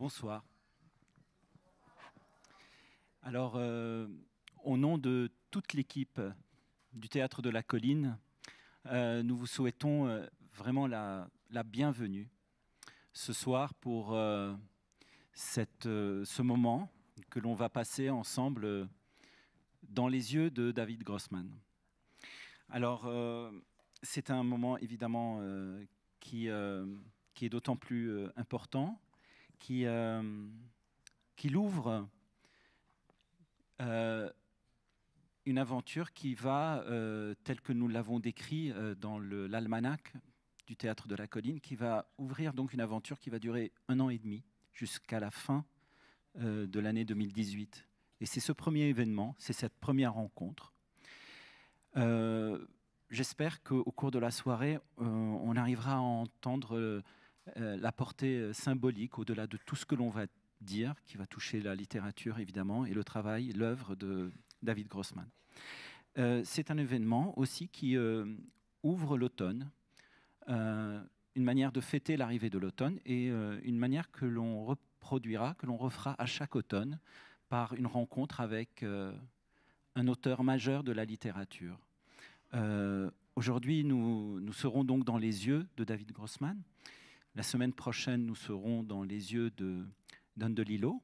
Bonsoir. Alors, euh, au nom de toute l'équipe du Théâtre de la Colline, euh, nous vous souhaitons euh, vraiment la, bienvenue ce soir pour cette, ce moment que l'on va passer ensemble dans les yeux de David Grossman. Alors, c'est un moment évidemment qui, qui est d'autant plus important qui, euh, qui l'ouvre euh, une aventure qui va, euh, telle que nous l'avons décrit euh, dans l'almanach du théâtre de la colline, qui va ouvrir donc une aventure qui va durer un an et demi jusqu'à la fin de l'année 2018. Et c'est ce premier événement, c'est cette première rencontre. J'espère qu'au cours de la soirée, on arrivera à entendre euh, la portée euh, symbolique au-delà de tout ce que l'on va dire, qui va toucher la littérature évidemment, et le travail, l'œuvre de David Grossman. Euh, c'est un événement aussi qui ouvre l'automne, une manière de fêter l'arrivée de l'automne et une manière que l'on reproduira, que l'on refera à chaque automne par une rencontre avec un auteur majeur de la littérature. Aujourd'hui, nous, serons donc dans les yeux de David Grossman, la semaine prochaine, nous serons dans les yeux de Don Lillo,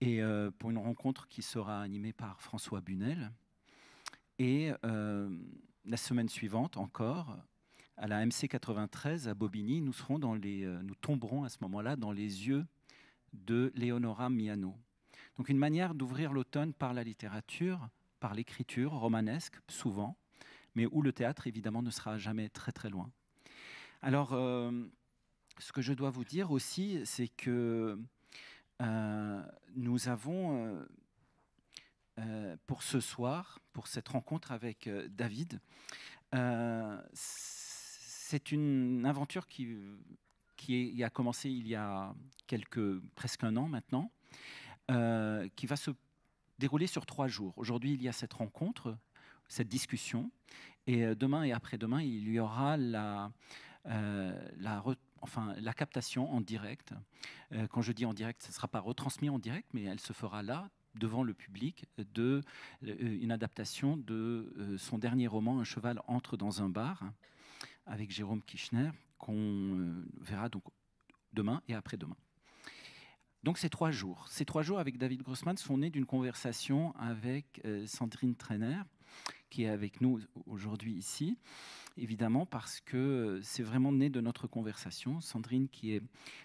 et euh, pour une rencontre qui sera animée par François Bunel. Et euh, la semaine suivante encore, à la MC 93 à Bobigny, nous serons dans les, euh, nous tomberons à ce moment-là dans les yeux de Leonora Miano. Donc une manière d'ouvrir l'automne par la littérature, par l'écriture romanesque souvent, mais où le théâtre évidemment ne sera jamais très très loin. Alors ce que je dois vous dire aussi, c'est que euh, nous avons, euh, euh, pour ce soir, pour cette rencontre avec David, c'est une aventure qui, a commencé il y a quelques, presque un an maintenant, qui va se dérouler sur trois jours. Aujourd'hui, il y a cette rencontre, cette discussion, et demain et après-demain, il y aura la, la enfin, la captation en direct. Euh, quand je dis en direct, ce ne sera pas retransmis en direct, mais elle se fera là, devant le public de euh, une adaptation de euh, son dernier roman Un cheval entre dans un bar avec Jérôme Kishner qu'on verra donc demain et après-demain. Donc ces trois jours, ces trois jours avec David Grossman sont nés d'une conversation avec Sandrine Trainer qui est avec nous aujourd'hui ici, évidemment parce que c'est vraiment né de notre conversation. Sandrine, qui est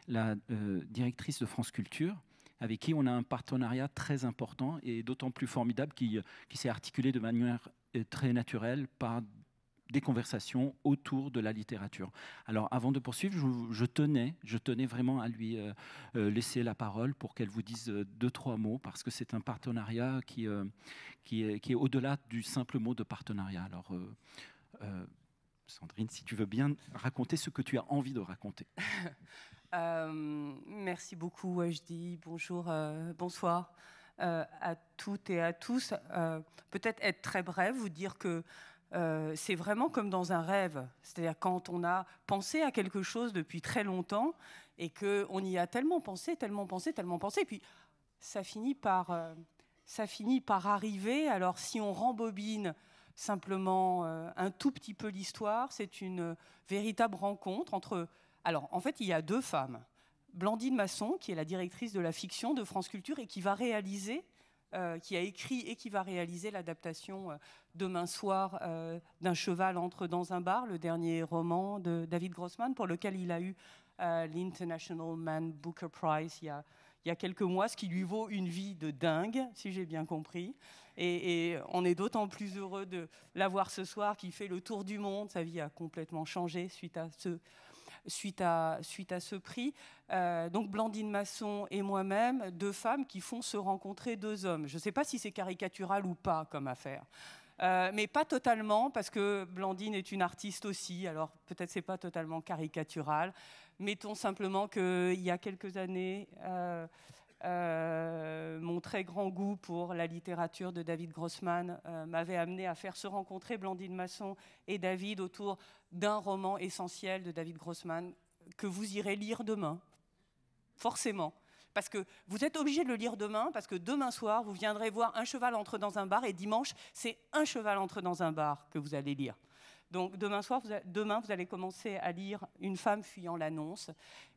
la euh, directrice de France Culture, avec qui on a un partenariat très important et d'autant plus formidable qui, euh, qui s'est articulé de manière euh, très naturelle par des conversations autour de la littérature. Alors avant de poursuivre, je, tenais, je tenais vraiment à lui euh, euh, laisser la parole pour qu'elle vous dise euh, deux, trois mots, parce que c'est un partenariat qui, qui est, au-delà du simple mot de partenariat. Alors Sandrine, si tu veux bien raconter ce que tu as envie de raconter. merci beaucoup, dis Bonjour, bonsoir. à toutes et à tous. Peut-être être très bref, vous dire que euh, c'est vraiment comme dans un rêve. C'est-à-dire quand on a pensé à quelque chose depuis très longtemps et qu'on y a tellement pensé, tellement pensé, tellement pensé, et puis ça finit par, euh, ça finit par arriver. Alors si on rembobine simplement euh, un tout petit peu l'histoire, c'est une véritable rencontre entre... Alors en fait, il y a deux femmes. Blandine Masson, qui est la directrice de la fiction de France Culture et qui va réaliser euh, qui a écrit et qui va réaliser l'adaptation euh, demain soir euh, d'un cheval entre dans un bar, le dernier roman de David Grossman, pour lequel il a eu l'International Man Booker Prize il y, a, quelques mois, ce qui lui vaut une vie de dingue, si j'ai bien compris. Et, et on est d'autant plus heureux de l'avoir ce soir, qui fait le tour du monde. Sa vie a complètement changé suite à ce suite à, suite à ce prix. Euh, donc Blandine Masson et moi-même, deux femmes qui font se rencontrer deux hommes. Je ne sais pas si c'est caricatural ou pas comme affaire. Euh, mais pas totalement, parce que Blandine est une artiste aussi, alors peut-être c'est pas totalement caricatural. Mettons simplement qu'il y a quelques années, euh, euh, mon très grand goût pour la littérature de David Grossman euh, m'avait amené à faire se rencontrer Blandine Masson et David autour d'un roman essentiel de David Grossman que vous irez lire demain, forcément. Parce que vous êtes obligé de le lire demain, parce que demain soir, vous viendrez voir Un cheval entre dans un bar, et dimanche, c'est Un cheval entre dans un bar que vous allez lire. Donc demain soir, vous, demain, vous allez commencer à lire Une femme fuyant l'annonce.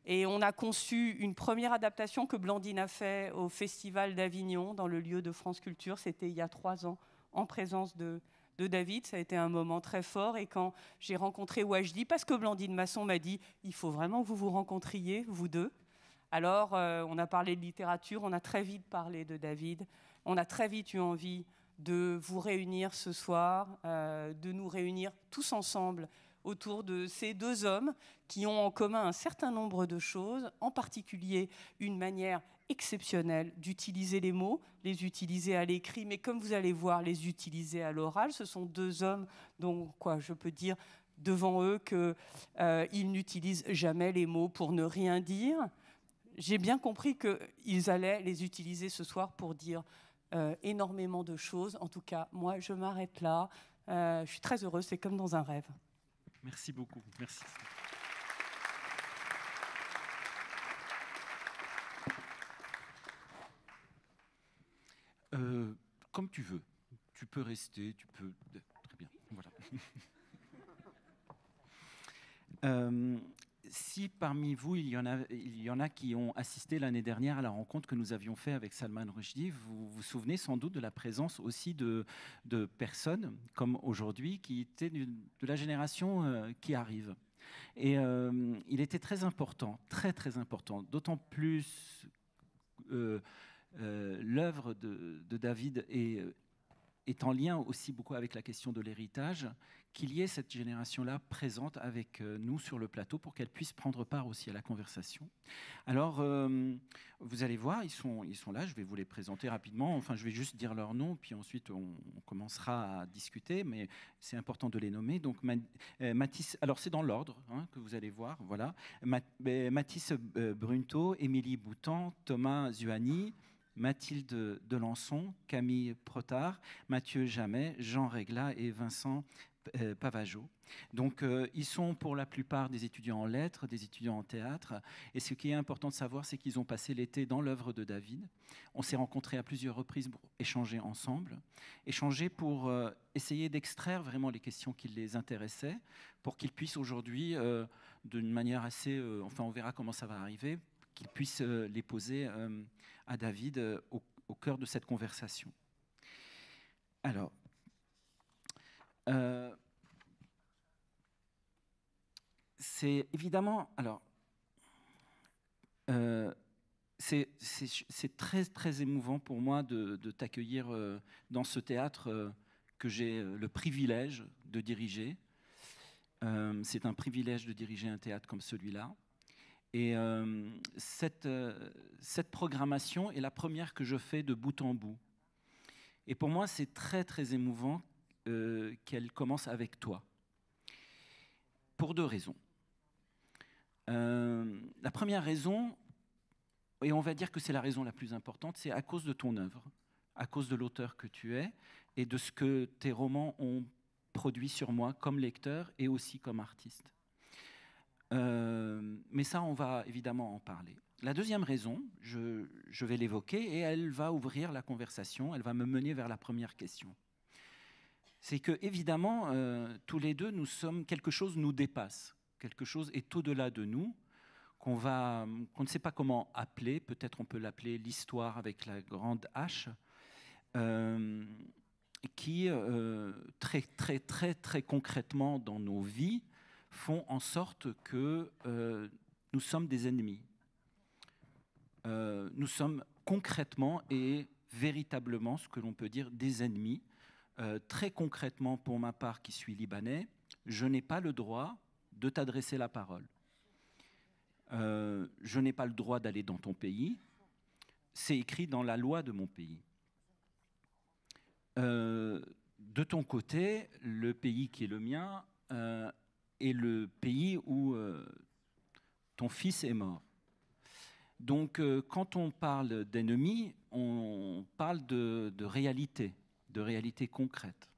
Et on a conçu une première adaptation que Blandine a fait au Festival d'Avignon, dans le lieu de France Culture. C'était il y a trois ans, en présence de, David. Ça a été un moment très fort. Et quand j'ai rencontré Wajdi, parce que Blandine Masson m'a dit il faut vraiment que vous vous rencontriez, vous deux. Alors, euh, on a parlé de littérature, on a très vite parlé de David, on a très vite eu envie de vous réunir ce soir, euh, de nous réunir tous ensemble autour de ces deux hommes qui ont en commun un certain nombre de choses, en particulier une manière exceptionnelle d'utiliser les mots, les utiliser à l'écrit, mais comme vous allez voir, les utiliser à l'oral. Ce sont deux hommes dont quoi, je peux dire devant eux qu'ils euh, n'utilisent jamais les mots pour ne rien dire. J'ai bien compris qu'ils allaient les utiliser ce soir pour dire euh, énormément de choses. En tout cas, moi, je m'arrête là. Euh, je suis très heureuse, c'est comme dans un rêve. Merci beaucoup. Merci. Euh, comme tu veux. Tu peux rester, tu peux. Très bien. Voilà. Euh, si parmi vous, il y en a, qui ont assisté l'année dernière à la rencontre que nous avions faite avec Salman Rushdie, vous vous souvenez sans doute de la présence aussi de, personnes comme aujourd'hui qui étaient de, la génération euh, qui arrive. Et euh, il était très important, très très important, d'autant plus euh, euh l'œuvre de, David est en lien aussi beaucoup avec la question de l'héritage qu'il y ait cette génération-là présente avec euh, nous sur le plateau pour qu'elle puisse prendre part aussi à la conversation. Alors, euh, vous allez voir, ils sont, ils sont là, je vais vous les présenter rapidement. Enfin, je vais juste dire leur nom, puis ensuite on, commencera à discuter, mais c'est important de les nommer. Donc, euh, Mathis, alors c'est dans l'ordre hein, que vous allez voir, voilà. Mathis Brunto, Émilie Boutan, Thomas Zuani, Mathilde Delançon, Camille Protard, Mathieu Jamet, Jean Regla et Vincent euh, Pavageau. Donc, euh, ils sont pour la plupart des étudiants en lettres, des étudiants en théâtre. Et ce qui est important de savoir, c'est qu'ils ont passé l'été dans l'œuvre de David. On s'est rencontrés à plusieurs reprises pour échanger ensemble, échanger pour euh, essayer d'extraire vraiment les questions qui les intéressaient, pour qu'ils puissent aujourd'hui, d'une manière assez, enfin, on verra comment ça va arriver, qu'ils puissent les poser à David au cœur de cette conversation. Alors, euh, c'est évidemment. Alors. Euh, c'est très très émouvant pour moi de, t'accueillir euh, dans ce théâtre que j'ai le privilège de diriger. c'est un privilège de diriger un théâtre comme celui-là. Et cette, cette, programmation est la première que je fais de bout en bout. Et pour moi, c'est très très émouvant euh, qu'elle commence avec toi. Pour deux raisons. Euh, la première raison, et on va dire que c'est la raison la plus importante, c'est à cause de ton œuvre, à cause de l'auteur que tu es et de ce que tes romans ont produit sur moi comme lecteur et aussi comme artiste. Euh, mais ça, on va évidemment en parler. La deuxième raison, je vais l'évoquer, et elle va ouvrir la conversation, elle va me mener vers la première question c'est que évidemment, euh, tous les deux, nous sommes quelque chose nous dépasse, quelque chose est au-delà de nous, qu'on ne sait pas comment appeler. Peut-être on peut l'appeler l'histoire avec la grande H, euh, qui euh, très très très très concrètement dans nos vies font en sorte que nous sommes des ennemis. nous sommes concrètement et véritablement ce que l'on peut dire des ennemis euh, très concrètement, pour ma part qui suis libanais, je n'ai pas le droit de t'adresser la parole. Euh, je n'ai pas le droit d'aller dans ton pays. C'est écrit dans la loi de mon pays. Euh, de ton côté, le pays qui est le mien est le pays où ton fils est mort. Donc, quand on parle d'ennemis, on parle de, de réalité de réalité concrète.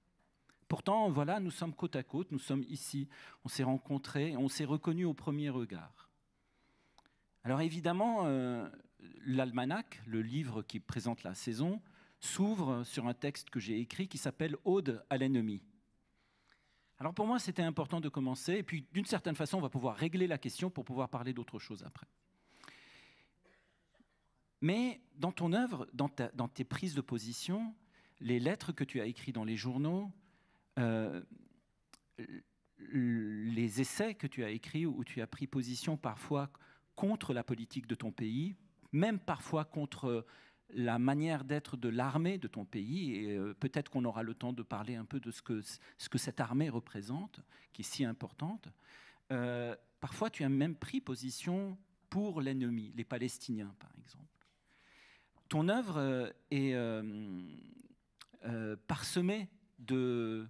Pourtant, voilà, nous sommes côte à côte, nous sommes ici, on s'est rencontrés, on s'est reconnus au premier regard. Alors évidemment, euh, l'almanach, le livre qui présente la saison, s'ouvre sur un texte que j'ai écrit qui s'appelle Ode à l'ennemi. Alors pour moi, c'était important de commencer, et puis d'une certaine façon, on va pouvoir régler la question pour pouvoir parler d'autre chose après. Mais dans ton œuvre, dans tes prises de position, les lettres que tu as écrites dans les journaux, euh, les essais que tu as écrits où tu as pris position parfois contre la politique de ton pays, même parfois contre la manière d'être de l'armée de ton pays, et euh, peut-être qu'on aura le temps de parler un peu de ce que, ce que cette armée représente, qui est si importante. Euh, parfois, tu as même pris position pour l'ennemi, les Palestiniens par exemple. Ton œuvre est, euh, parsemé de,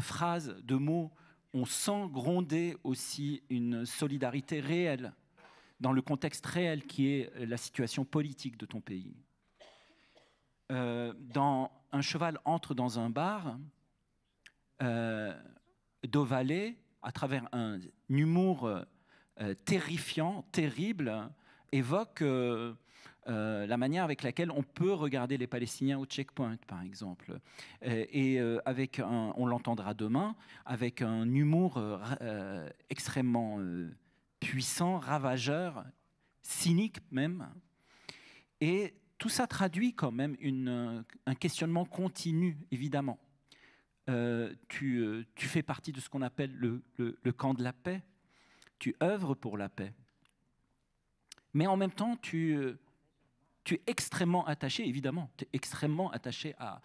phrases, de mots. On sent gronder aussi une solidarité réelle dans le contexte réel qui est la situation politique de ton pays. Euh, dans un cheval entre dans un bar, euh, Dovalet, à travers un, humour euh, terrifiant, terrible, évoque euh, la manière avec laquelle on peut regarder les Palestiniens au checkpoint, par exemple. Euh, et, euh, avec on l'entendra demain, avec un humour extrêmement puissant, ravageur, cynique même. Et tout ça traduit quand même une, un questionnement continu, évidemment. tu, fais partie de ce qu'on appelle le, camp de la paix. Tu œuvres pour la paix. Mais en même temps, tu, tu es extrêmement attaché, évidemment, tu es extrêmement attaché à,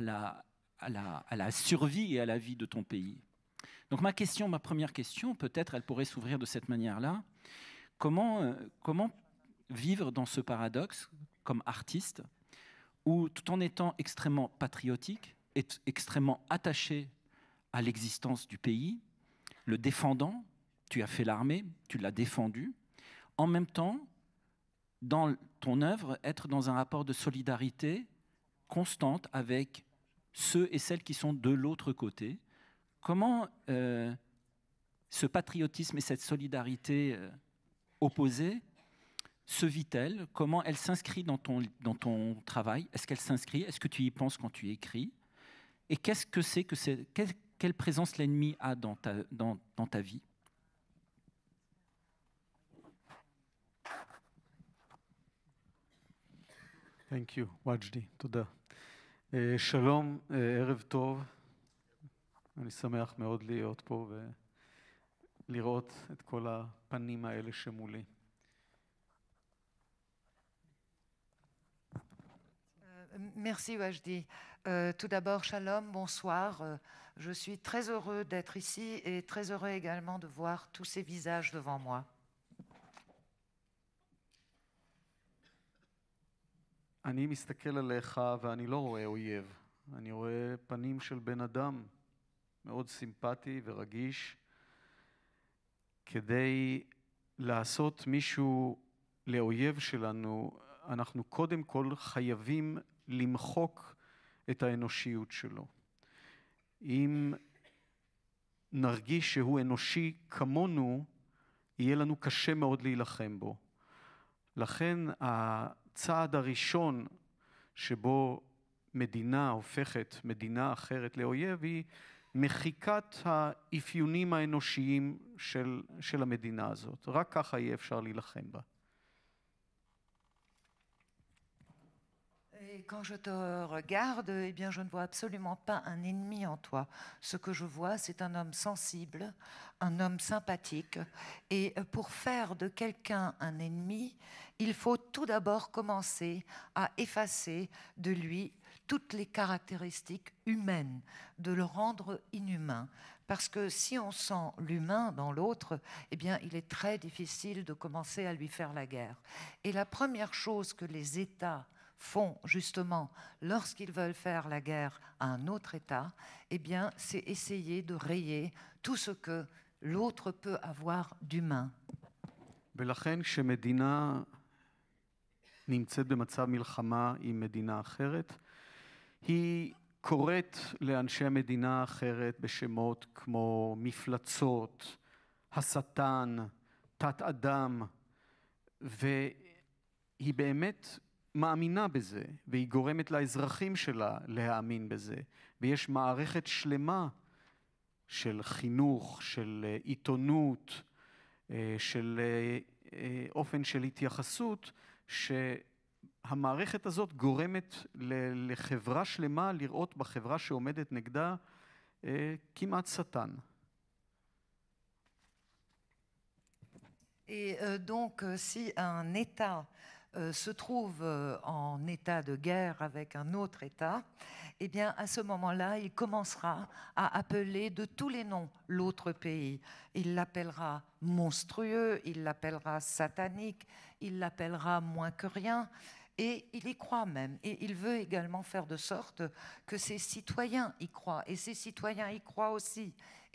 la, survie et à la vie de ton pays. Donc ma question, ma première question, peut-être elle pourrait s'ouvrir de cette manière-là. Comment, euh, comment vivre dans ce paradoxe comme artiste, où tout en étant extrêmement patriotique, est extrêmement attaché à l'existence du pays, le défendant, tu as fait l'armée, tu l'as défendu, en même temps, dans ton œuvre, être dans un rapport de solidarité constante avec ceux et celles qui sont de l'autre côté. Comment euh, ce patriotisme et cette solidarité euh, opposée se vit-elle Comment elle s'inscrit dans ton, dans ton travail Est-ce qu'elle s'inscrit Est-ce que tu y penses quand tu écris Et qu'est-ce que c'est que quelle, quelle présence l'ennemi a dans ta, dans, dans ta vie Thank you, euh, Merci Wajdi. Euh, tout d'abord, shalom, bonsoir. Euh, je suis très heureux d'être ici et très heureux également de voir tous ces visages devant moi. אני מסתכל עליך ואני לא רואה אויב, אני רואה פנים של בן אדם מאוד סימפטי ורגיש. כדי לעשות מישהו לאויב שלנו, אנחנו קודם כל חייבים למחוק את האנושיות שלו. אם נרגיש שהוא אנושי כמונו, יהיה לנו קשה מאוד להילחם בו. לכן הצעד הראשון שבו מדינה הופכת מדינה אחרת לאויב היא מחיקת האפיונים האנושיים של, של המדינה הזאת. רק ככה יהיה אפשר להילחם בה. quand je te regarde, eh bien, je ne vois absolument pas un ennemi en toi. Ce que je vois, c'est un homme sensible, un homme sympathique. Et pour faire de quelqu'un un ennemi, il faut tout d'abord commencer à effacer de lui toutes les caractéristiques humaines, de le rendre inhumain. Parce que si on sent l'humain dans l'autre, eh bien, il est très difficile de commencer à lui faire la guerre. Et la première chose que les États font justement lorsqu'ils veulent faire la guerre à un autre État, eh bien, c'est essayer de rayer tout ce que l'autre peut avoir d'humain. Bien qu'en Médina, n'implique pas de mettre en mille chama et Médina arrière, il corrète la Médina arrière, des choses comme Miflatsot, Satan, Tat Adam, et il est. מאמינה בזה, והיא גורמת לאזרחים שלה להאמין בזה, ויש מערכת שלמה של חינוך, של אה, עיתונות, אה, של אה, אופן של התייחסות, שהמערכת הזאת גורמת לחברה שלמה לראות בחברה שעומדת נגדה כמעט שטן. Et euh, donc, euh, si un État euh, Euh, se trouve euh, en état de guerre avec un autre État, eh bien, à ce moment-là, il commencera à appeler de tous les noms l'autre pays. Il l'appellera monstrueux, il l'appellera satanique, il l'appellera moins que rien, et il y croit même. Et il veut également faire de sorte que ses citoyens y croient, et ses citoyens y croient aussi.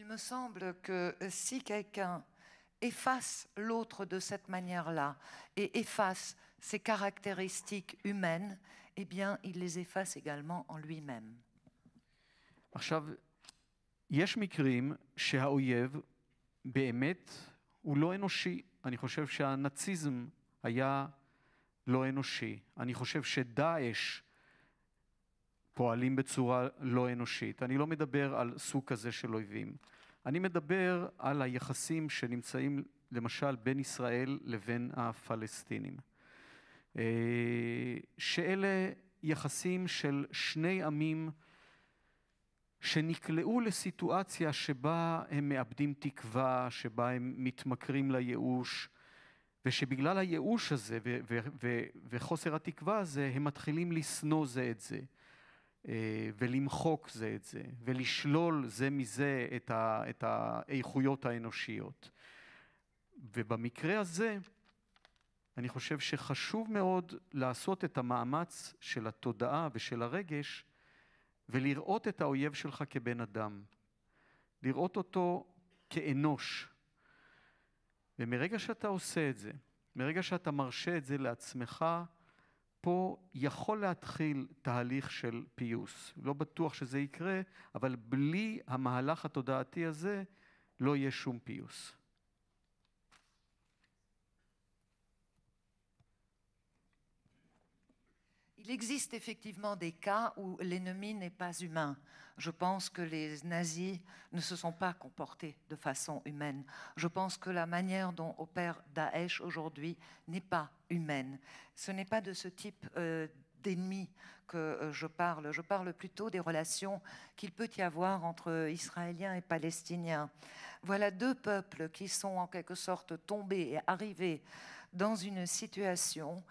Il me semble que si quelqu'un efface l'autre de cette manière-là et efface ses caractéristiques humaines, eh bien, il les efface également en lui-même. עכשיו, יש מקרים פועלים בצורה לא אנושית. אני לא מדבר על סוג כזה של אויבים. אני מדבר על היחסים שנמצאים למשל בין ישראל לבין הפלסטינים. אה, שאלה יחסים של שני עמים שנקלעו לסיטואציה שבה הם מאבדים תקווה, שבה הם מתמכרים לייאוש, ושבגלל הייאוש הזה וחוסר התקווה הזה, הם מתחילים לשנוא זה את זה. אה, ולמחוק זה את זה, ולשלול זה מזה את, ה, את האיכויות האנושיות. ובמקרה הזה, אני חושב שחשוב מאוד לעשות את המאמץ של התודעה ושל הרגש ולראות את האויב שלך כבן אדם, לראות אותו כאנוש. ומרגע שאתה עושה את זה, מרגע שאתה מרשה את זה לעצמך, פה יכול להתחיל תהליך של פיוס. לא בטוח שזה יקרה, אבל בלי המהלך התודעתי הזה לא יהיה שום פיוס. Il existe effectivement des cas où l'ennemi n'est pas humain. Euh, Je pense que les nazis ne se sont pas comportés de façon humaine. Je pense que la manière dont opère Daesh aujourd'hui n'est pas humaine. Ce n'est pas de ce type euh, d'ennemi que euh, je parle. Je parle plutôt des relations qu'il peut y avoir entre Israéliens et Palestiniens. Voilà deux peuples qui sont en quelque sorte tombés et arrivés dans une situation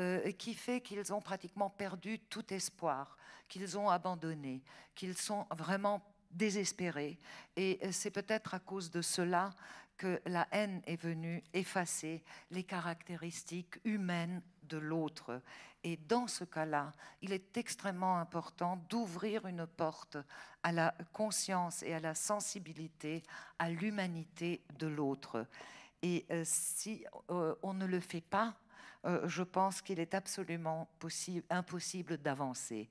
euh, qui fait qu'ils ont pratiquement perdu tout espoir qu'ils ont abandonné, qu'ils sont vraiment désespérés. Et euh, c'est peut-être à cause de cela que la haine est venue effacer les caractéristiques humaines de l'autre. Et dans ce cas-là, il est extrêmement important d'ouvrir une porte à la conscience et à la sensibilité, à l'humanité de l'autre. Et euh, si euh, on ne le fait pas, je pense qu'il est absolument impossible d'avancer.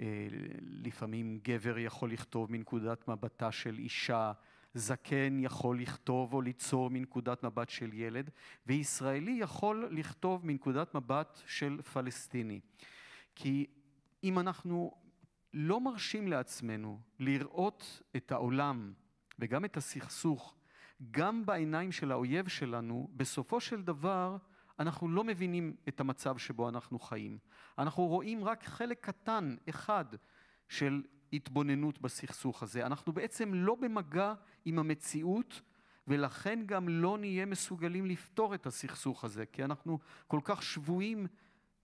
אה, לפעמים גבר יכול לכתוב מנקודת מבטה של אישה, זקן יכול לכתוב או ליצור מנקודת מבט של ילד, וישראלי יכול לכתוב מנקודת מבט של פלסטיני. כי אם אנחנו לא מרשים לעצמנו לראות את העולם וגם את הסכסוך גם בעיניים של האויב שלנו, בסופו של דבר אנחנו לא מבינים את המצב שבו אנחנו חיים. אנחנו רואים רק חלק קטן, אחד, של התבוננות בסכסוך הזה. אנחנו בעצם לא במגע עם המציאות, ולכן גם לא נהיה מסוגלים לפתור את הסכסוך הזה, כי אנחנו כל כך שבויים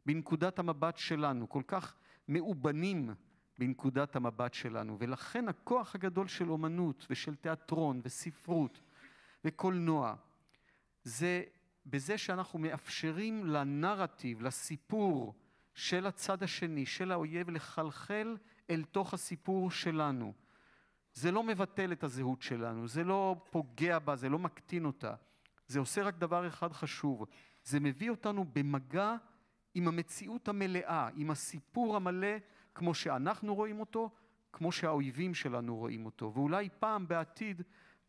בנקודת המבט שלנו, כל כך מאובנים בנקודת המבט שלנו, ולכן הכוח הגדול של אומנות ושל תיאטרון וספרות וקולנוע זה בזה שאנחנו מאפשרים לנרטיב, לסיפור של הצד השני, של האויב, לחלחל אל תוך הסיפור שלנו. זה לא מבטל את הזהות שלנו, זה לא פוגע בה, זה לא מקטין אותה. זה עושה רק דבר אחד חשוב, זה מביא אותנו במגע עם המציאות המלאה, עם הסיפור המלא, כמו שאנחנו רואים אותו, כמו שהאויבים שלנו רואים אותו. ואולי פעם בעתיד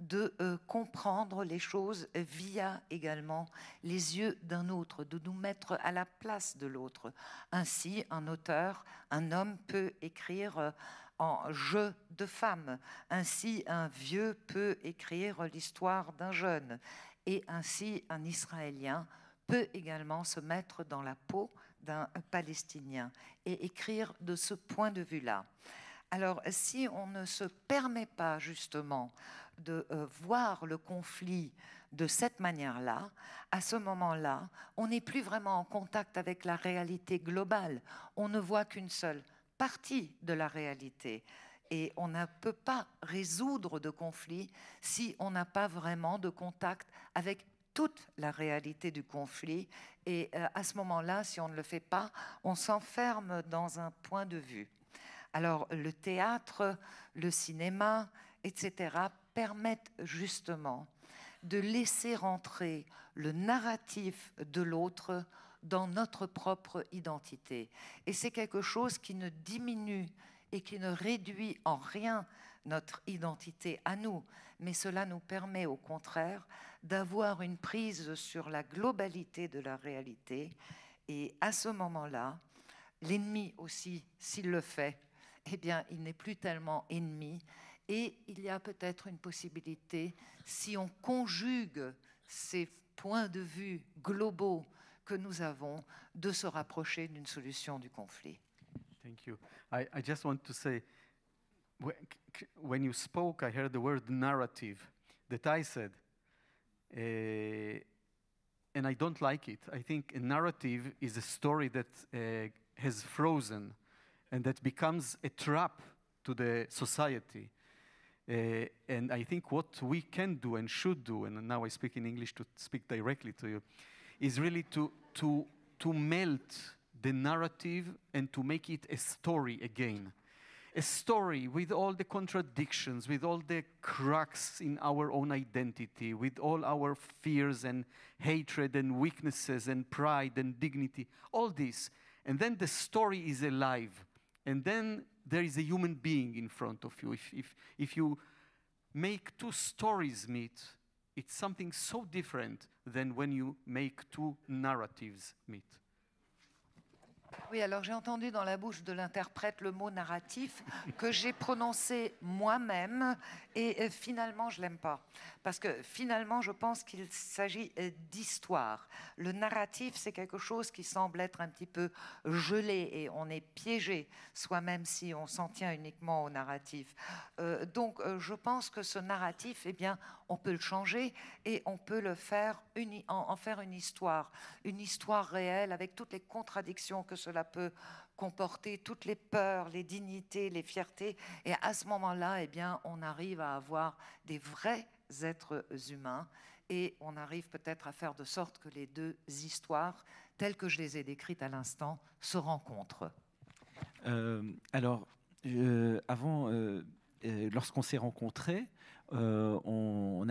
de euh, comprendre les choses via également les yeux d'un autre, de nous mettre à la place de l'autre. Ainsi, un auteur, un homme peut écrire euh, en jeu de femme. Ainsi, un vieux peut écrire l'histoire d'un jeune. Et ainsi, un Israélien peut également se mettre dans la peau d'un Palestinien et écrire de ce point de vue-là. Alors, si on ne se permet pas justement de euh, voir le conflit de cette manière-là, à ce moment-là, on n'est plus vraiment en contact avec la réalité globale. On ne voit qu'une seule partie de la réalité. Et on ne peut pas résoudre de conflit si on n'a pas vraiment de contact avec toute la réalité du conflit. Et euh, à ce moment-là, si on ne le fait pas, on s'enferme dans un point de vue. Alors le théâtre, le cinéma, etc., permettent justement de laisser rentrer le narratif de l'autre dans notre propre identité. Et c'est quelque chose qui ne diminue et qui ne réduit en rien notre identité à nous, mais cela nous permet au contraire d'avoir une prise sur la globalité de la réalité. Et à ce moment-là, l'ennemi aussi, s'il le fait, eh bien, il n'est plus tellement ennemi, et il y a peut-être une possibilité, si on conjugue ces points de vue globaux que nous avons, de se rapprocher d'une solution du conflit. Thank you. I, I just want to say, when you spoke, I heard the word narrative that I said, uh, and I don't like it. I think a narrative is a story that uh, has frozen and that becomes a trap to the society. Eh, and I think what we can do and should do, and now I speak in English to speak directly to you, is really to, to, to melt the narrative and to make it a story again. A story with all the contradictions, with all the cracks in our own identity, with all our fears and hatred and weaknesses and pride and dignity, all this. And then the story is alive. And then there is a human being in front of you. If, if, if you make two stories meet, it's something so different than when you make two narratives meet. Oui, alors j'ai entendu dans la bouche de l'interprète le mot narratif que j'ai prononcé moi-même et euh, finalement je l'aime pas parce que finalement je pense qu'il s'agit euh, d'histoire. Le narratif c'est quelque chose qui semble être un petit peu gelé et on est piégé soi-même si on s'en tient uniquement au narratif. Euh, donc je pense que ce narratif, eh bien, on peut le changer et on peut le faire en, faire une histoire, une histoire réelle avec toutes les contradictions que cela peut comporter, toutes les peurs, les dignités, les fiertés. Et à ce moment-là, eh bien, on arrive à avoir des vrais êtres humains et on arrive peut-être à faire de sorte que les deux histoires, telles que je les ai décrites à l'instant, se rencontrent. Euh, alors, avant, euh, euh, lorsqu'on s'est rencontrés, euh, on,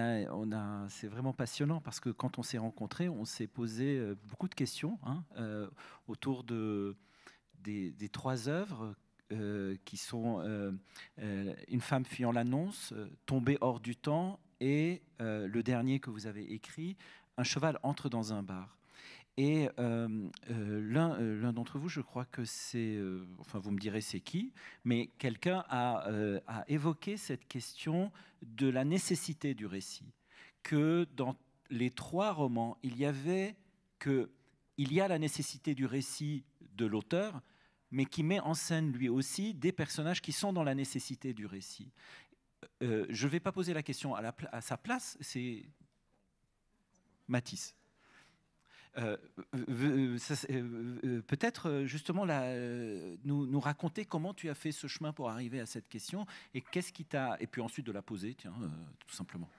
a, c'est vraiment passionnant parce que quand on s'est rencontrés, on s'est posé euh, beaucoup de questions hein, euh, autour de, des, trois œuvres qui sont Une femme fuyant l'annonce, Tombée hors du temps et le dernier que vous avez écrit, Un cheval entre dans un bar. Et euh, euh, euh, l'un d'entre vous, je crois que c'est, enfin vous me direz c'est qui, mais quelqu'un a, évoqué cette question de la nécessité du récit, que dans les trois romans, il y avait que il y a la nécessité du récit de l'auteur, mais qui met en scène lui aussi des personnages qui sont dans la nécessité du récit. je ne vais pas poser la question à, la, à sa place, c'est Matisse peut-être justement nous, raconter comment tu as fait ce chemin pour arriver à cette question et qu'est-ce qui t'a et puis ensuite de la poser, tiens, euh, tout simplement.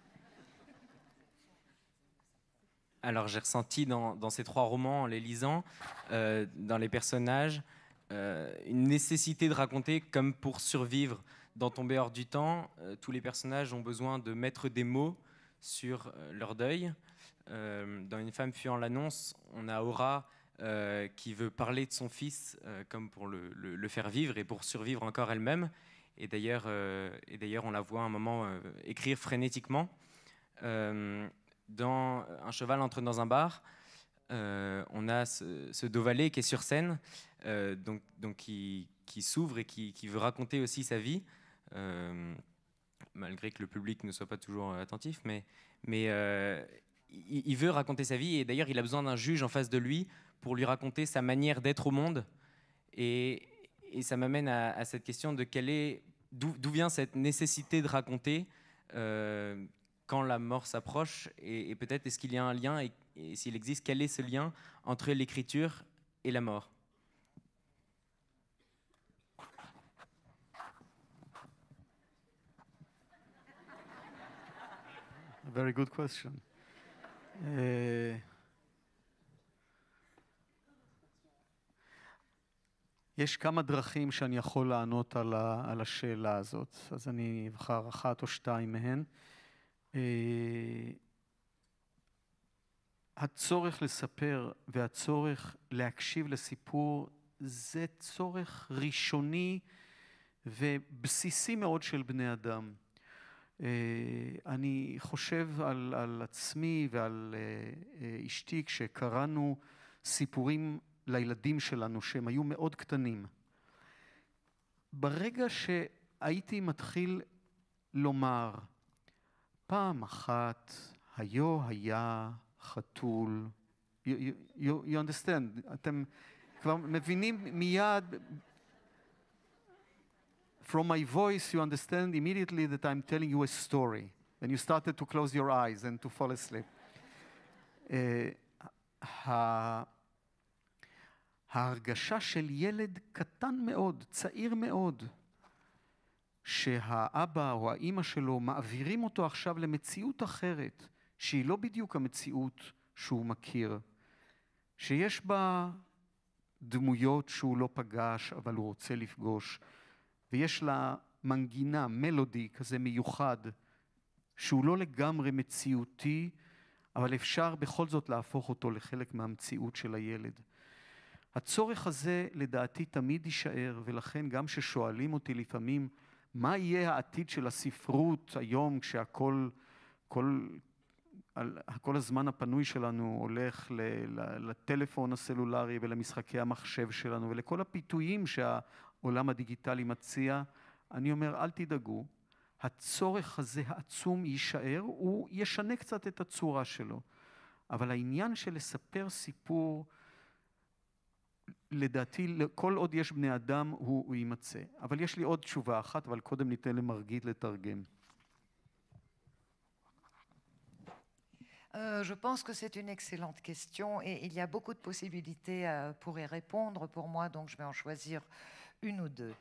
Alors j'ai ressenti dans, dans, ces trois romans, en les lisant, euh, dans les personnages, euh, une nécessité de raconter comme pour survivre. Dans Tomber hors du temps, tous les personnages ont besoin de mettre des mots sur leur deuil euh, dans Une femme fuyant l'annonce, on a Aura euh, qui veut parler de son fils euh, comme pour le, faire vivre et pour survivre encore elle-même. Et d'ailleurs, on la voit un moment écrire frénétiquement. dans Un cheval entre dans un bar, on a ce, ce Dovalet qui est sur scène, donc, donc, qui, s'ouvre et qui, veut raconter aussi sa vie, malgré que le public ne soit pas toujours attentif. Mais, mais il veut raconter sa vie et d'ailleurs il a besoin d'un juge en face de lui pour lui raconter sa manière d'être au monde. Et, ça m'amène à, cette question de quelle est, d'où, vient cette nécessité de raconter euh, quand la mort s'approche et, peut-être est-ce qu'il y a un lien et, s'il existe, quel est ce lien entre l'écriture et la mort very good question. אה, יש כמה דרכים שאני יכול לענות על, ה, על השאלה הזאת, אז אני אבחר אחת או שתיים מהן. אה, הצורך לספר והצורך להקשיב לסיפור זה צורך ראשוני ובסיסי מאוד של בני אדם. אה, אני חושב על, על עצמי ועל אה, אה, אשתי כשקראנו סיפורים לילדים שלנו שהם היו מאוד קטנים. ברגע שהייתי מתחיל לומר, פעם אחת היו היה חתול, you, you, you understand, אתם כבר מבינים מיד From my voice, you understand immediately that I'm telling you a story. And you started to close your eyes and to fall asleep. uh, ההרגשה של ילד קטן מאוד, צעיר מאוד, שהאבא או האימא שלו מעבירים אותו עכשיו למציאות אחרת, שהיא לא בדיוק המציאות שהוא מכיר, שיש בה דמויות שהוא לא פגש אבל הוא רוצה לפגוש, ויש לה מנגינה, מלודי כזה מיוחד, שהוא לא לגמרי מציאותי, אבל אפשר בכל זאת להפוך אותו לחלק מהמציאות של הילד. הצורך הזה לדעתי תמיד יישאר, ולכן גם כששואלים אותי לפעמים מה יהיה העתיד של הספרות היום כשהכל כל, על, כל הזמן הפנוי שלנו הולך לטלפון הסלולרי ולמשחקי המחשב שלנו ולכל הפיתויים שה, העולם הדיגיטלי מציע, אני אומר, אל תדאגו, הצורך הזה העצום יישאר, הוא ישנה קצת את הצורה שלו. אבל העניין של לספר סיפור, לדעתי, כל עוד יש בני אדם, הוא, הוא יימצא. אבל יש לי עוד תשובה אחת, אבל קודם ניתן למרגיד לתרגם. Euh, je pense que c'est une excellente question et il y a beaucoup de possibilités euh, pour y répondre pour moi, donc je vais en choisir euh, une ou deux.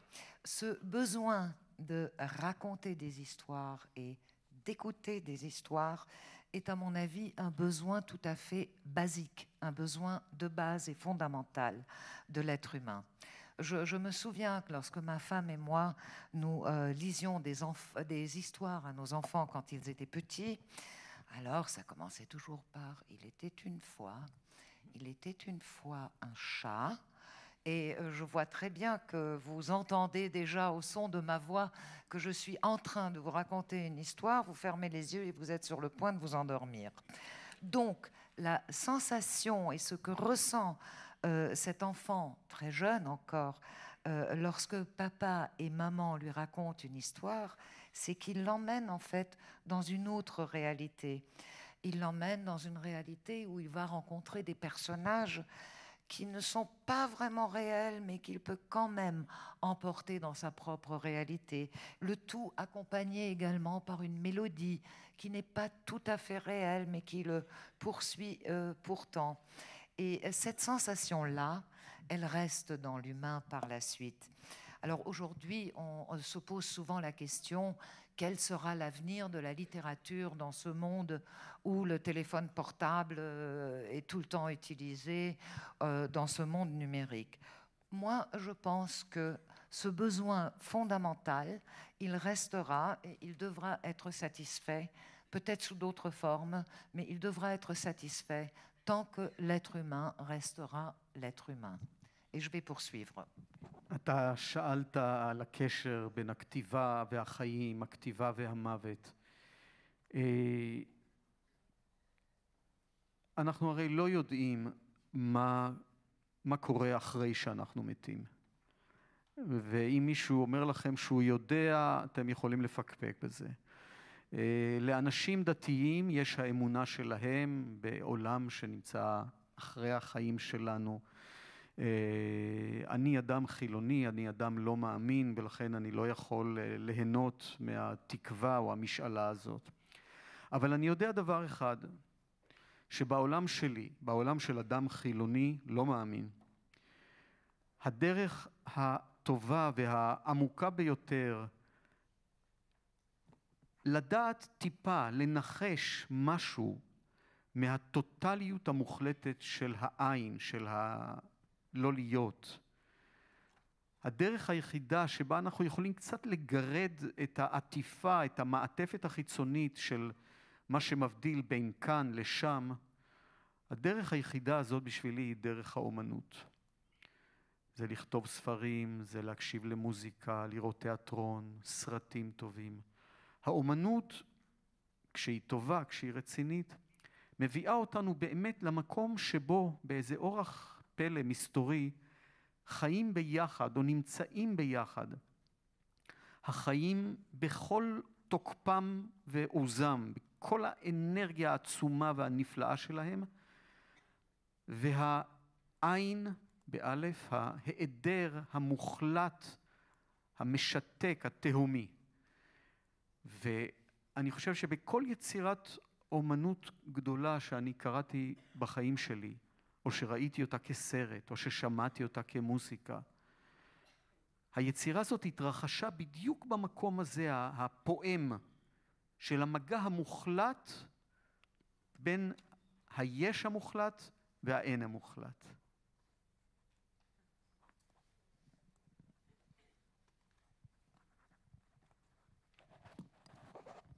Ce besoin de raconter des histoires et d'écouter des histoires est, à mon avis, un besoin tout à fait basique, un besoin de base et fondamental de l'être humain. Je, me souviens que lorsque ma femme et moi, nous euh, lisions des, des, histoires à nos enfants quand ils étaient petits, alors ça commençait toujours par ⁇ Il était une fois, il était une fois un chat ⁇ et euh, je vois très bien que vous entendez déjà au son de ma voix que je suis en train de vous raconter une histoire. Vous fermez les yeux et vous êtes sur le point de vous endormir. Donc, la sensation et ce que ressent euh, cet enfant, très jeune encore, euh, lorsque papa et maman lui racontent une histoire, c'est qu'il l'emmène en fait dans une autre réalité. Il l'emmène dans une réalité où il va rencontrer des personnages qui ne sont pas vraiment réels, mais qu'il peut quand même emporter dans sa propre réalité. Le tout accompagné également par une mélodie qui n'est pas tout à fait réelle, mais qui le poursuit euh, pourtant. Et cette sensation-là, elle reste dans l'humain par la suite. Alors aujourd'hui, on se pose souvent la question quel sera l'avenir de la littérature dans ce monde où le téléphone portable euh, est tout le temps utilisé, euh, dans ce monde numérique. Moi, je pense que ce besoin fondamental, il restera et il devra être satisfait, peut-être sous d'autres formes, mais il devra être satisfait tant que l'être humain restera l'être humain. Et je vais poursuivre. אתה שאלת על הקשר בין הכתיבה והחיים, הכתיבה והמוות. אה, אנחנו הרי לא יודעים מה, מה קורה אחרי שאנחנו מתים. ואם מישהו אומר לכם שהוא יודע, אתם יכולים לפקפק בזה. אה, לאנשים דתיים יש האמונה שלהם בעולם שנמצא אחרי החיים שלנו. אה, אני אדם חילוני, אני אדם לא מאמין, ולכן אני לא יכול אה, ליהנות מהתקווה או המשאלה הזאת. אבל אני יודע דבר אחד, שבעולם שלי, בעולם של אדם חילוני לא מאמין, הדרך הטובה והעמוקה ביותר לדעת טיפה, לנחש משהו מהטוטליות המוחלטת של העין, של ה... לא להיות. הדרך היחידה שבה אנחנו יכולים קצת לגרד את העטיפה, את המעטפת החיצונית של מה שמבדיל בין כאן לשם, הדרך היחידה הזאת בשבילי היא דרך האומנות. זה לכתוב ספרים, זה להקשיב למוזיקה, לראות תיאטרון, סרטים טובים. האומנות, כשהיא טובה, כשהיא רצינית, מביאה אותנו באמת למקום שבו, באיזה אורח פלא מסתורי, חיים ביחד או נמצאים ביחד, החיים בכל תוקפם ועוזם, בכל האנרגיה העצומה והנפלאה שלהם, והעין, באלף, ההיעדר המוחלט, המשתק, התהומי. ואני חושב שבכל יצירת אומנות גדולה שאני קראתי בחיים שלי, או שראיתי אותה כסרט, או ששמעתי אותה כמוזיקה. היצירה הזאת התרחשה בדיוק במקום הזה, הפועם, של המגע המוחלט בין היש המוחלט והאין המוחלט.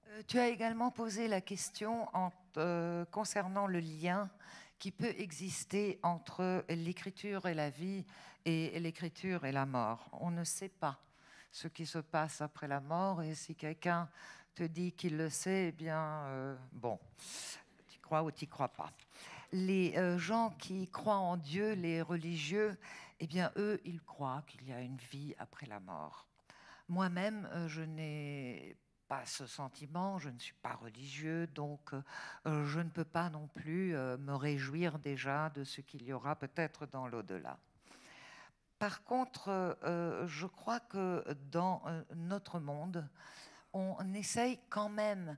Euh, tu as également posé la question en, euh, concernant le lien qui peut exister entre l'écriture et la vie et l'écriture et la mort. On ne sait pas ce qui se passe après la mort et si quelqu'un te dit qu'il le sait, eh bien, euh, bon, tu crois ou tu crois pas. Les euh, gens qui croient en Dieu, les religieux, eh bien, eux, ils croient qu'il y a une vie après la mort. Moi-même, euh, je n'ai pas ce sentiment, je ne suis pas religieux, donc euh, euh, je ne peux pas non plus euh, me réjouir déjà de ce qu'il y aura peut-être dans l'au-delà. Par contre, je crois que dans notre monde, on essaye quand même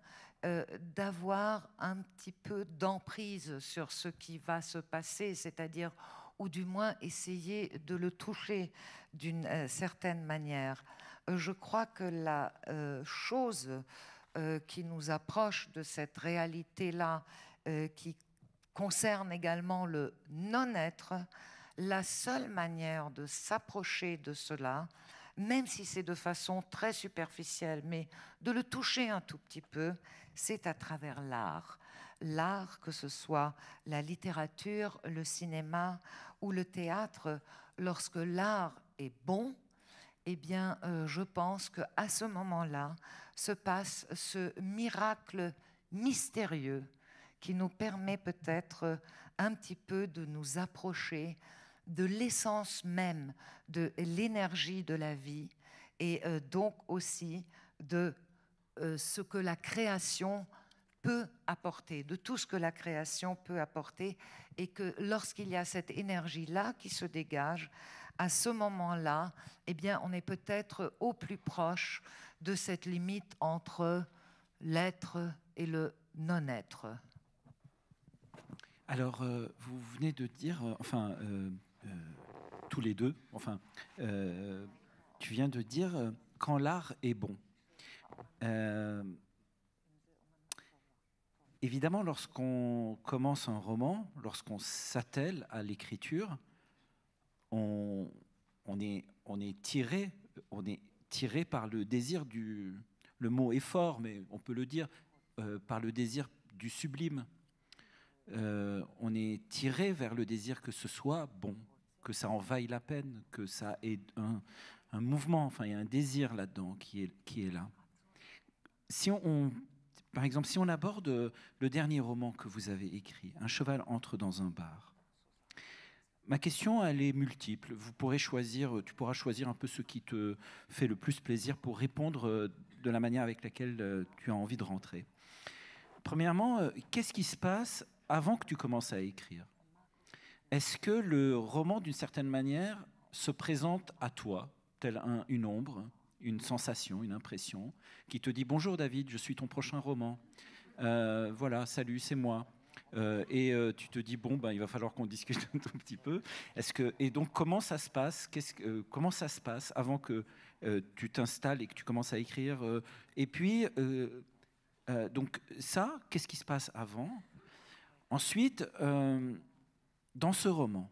d'avoir un petit peu d'emprise sur ce qui va se passer, c'est-à-dire, ou du moins essayer de le toucher d'une certaine manière. Euh, je crois que la euh, chose euh, qui nous approche de cette réalité-là, qui concerne également le non-être, la seule manière de s'approcher de cela, même si c'est de façon très superficielle, mais de le toucher un tout petit peu, c'est à travers l'art. L'art, que ce soit la littérature, le cinéma ou le théâtre, lorsque l'art est bon, eh bien, euh, je pense qu'à ce moment-là se passe ce miracle mystérieux qui nous permet peut-être euh, un petit peu de nous approcher de l'essence même de l'énergie de la vie et euh, donc aussi de ce que la création peut apporter, de tout ce que la création peut apporter, et que lorsqu'il y a cette énergie-là qui se dégage, à ce moment-là, eh bien, on est peut-être au plus proche de cette limite entre l'être et le non-être. Alors, euh, vous venez de dire, euh, enfin, euh, tous les deux, enfin, tu viens de dire quand l'art est bon. évidemment, lorsqu'on commence un roman, lorsqu'on s'attelle à l'écriture, on, est, tiré, on est tiré par le désir du. Le mot est fort, mais on peut le dire euh, par le désir du sublime. Euh, on est tiré vers le désir que ce soit bon, que ça en vaille la peine, que ça ait un, mouvement, enfin il y a un désir là-dedans qui est, qui est là. Si on, par exemple, si on aborde le dernier roman que vous avez écrit, Un cheval entre dans un bar, Ma question, elle est multiple. Vous pourrez choisir, euh, tu pourras choisir un peu ce qui te fait le plus plaisir pour répondre euh, de la manière avec laquelle euh, tu as envie de rentrer. Premièrement, qu'est-ce qui se passe avant que tu commences à écrire Est-ce que le roman, d'une certaine manière, se présente à toi, tel un, une ombre, une sensation, une impression, qui te dit Bonjour David, je suis ton prochain roman. voilà, salut, c'est moi. Euh, et euh, tu te dis bon ben il va falloir qu'on discute un petit peu. Est-ce que et donc comment ça se passe euh, comment ça se passe avant que tu t'installes et que tu commences à écrire Et puis donc ça, qu'est-ce qui se passe avant Ensuite, dans ce roman,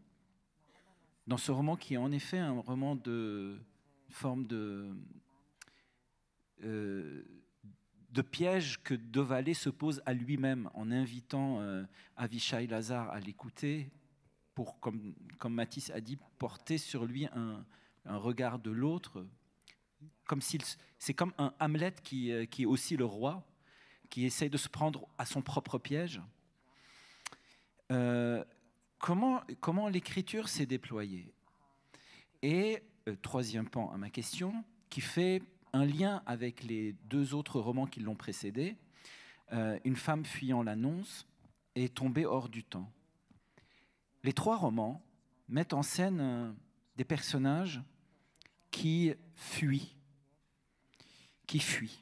dans ce roman qui est en effet un roman de forme de de pièges que Dovalet se pose à lui-même en invitant euh, Avishai Lazar à l'écouter pour, comme, comme Matisse a dit, porter sur lui un, regard de l'autre. Comme c'est comme un Hamlet euh, qui, est aussi le roi, qui essaye de se prendre à son propre piège. Euh, comment comment l'écriture s'est déployée Et euh, troisième pan à ma question, qui fait un lien avec les deux autres romans qui l'ont précédé. Euh, une femme fuyant l'annonce est tombée hors du temps. Les trois romans mettent en scène euh, des personnages qui fuient, qui fuient,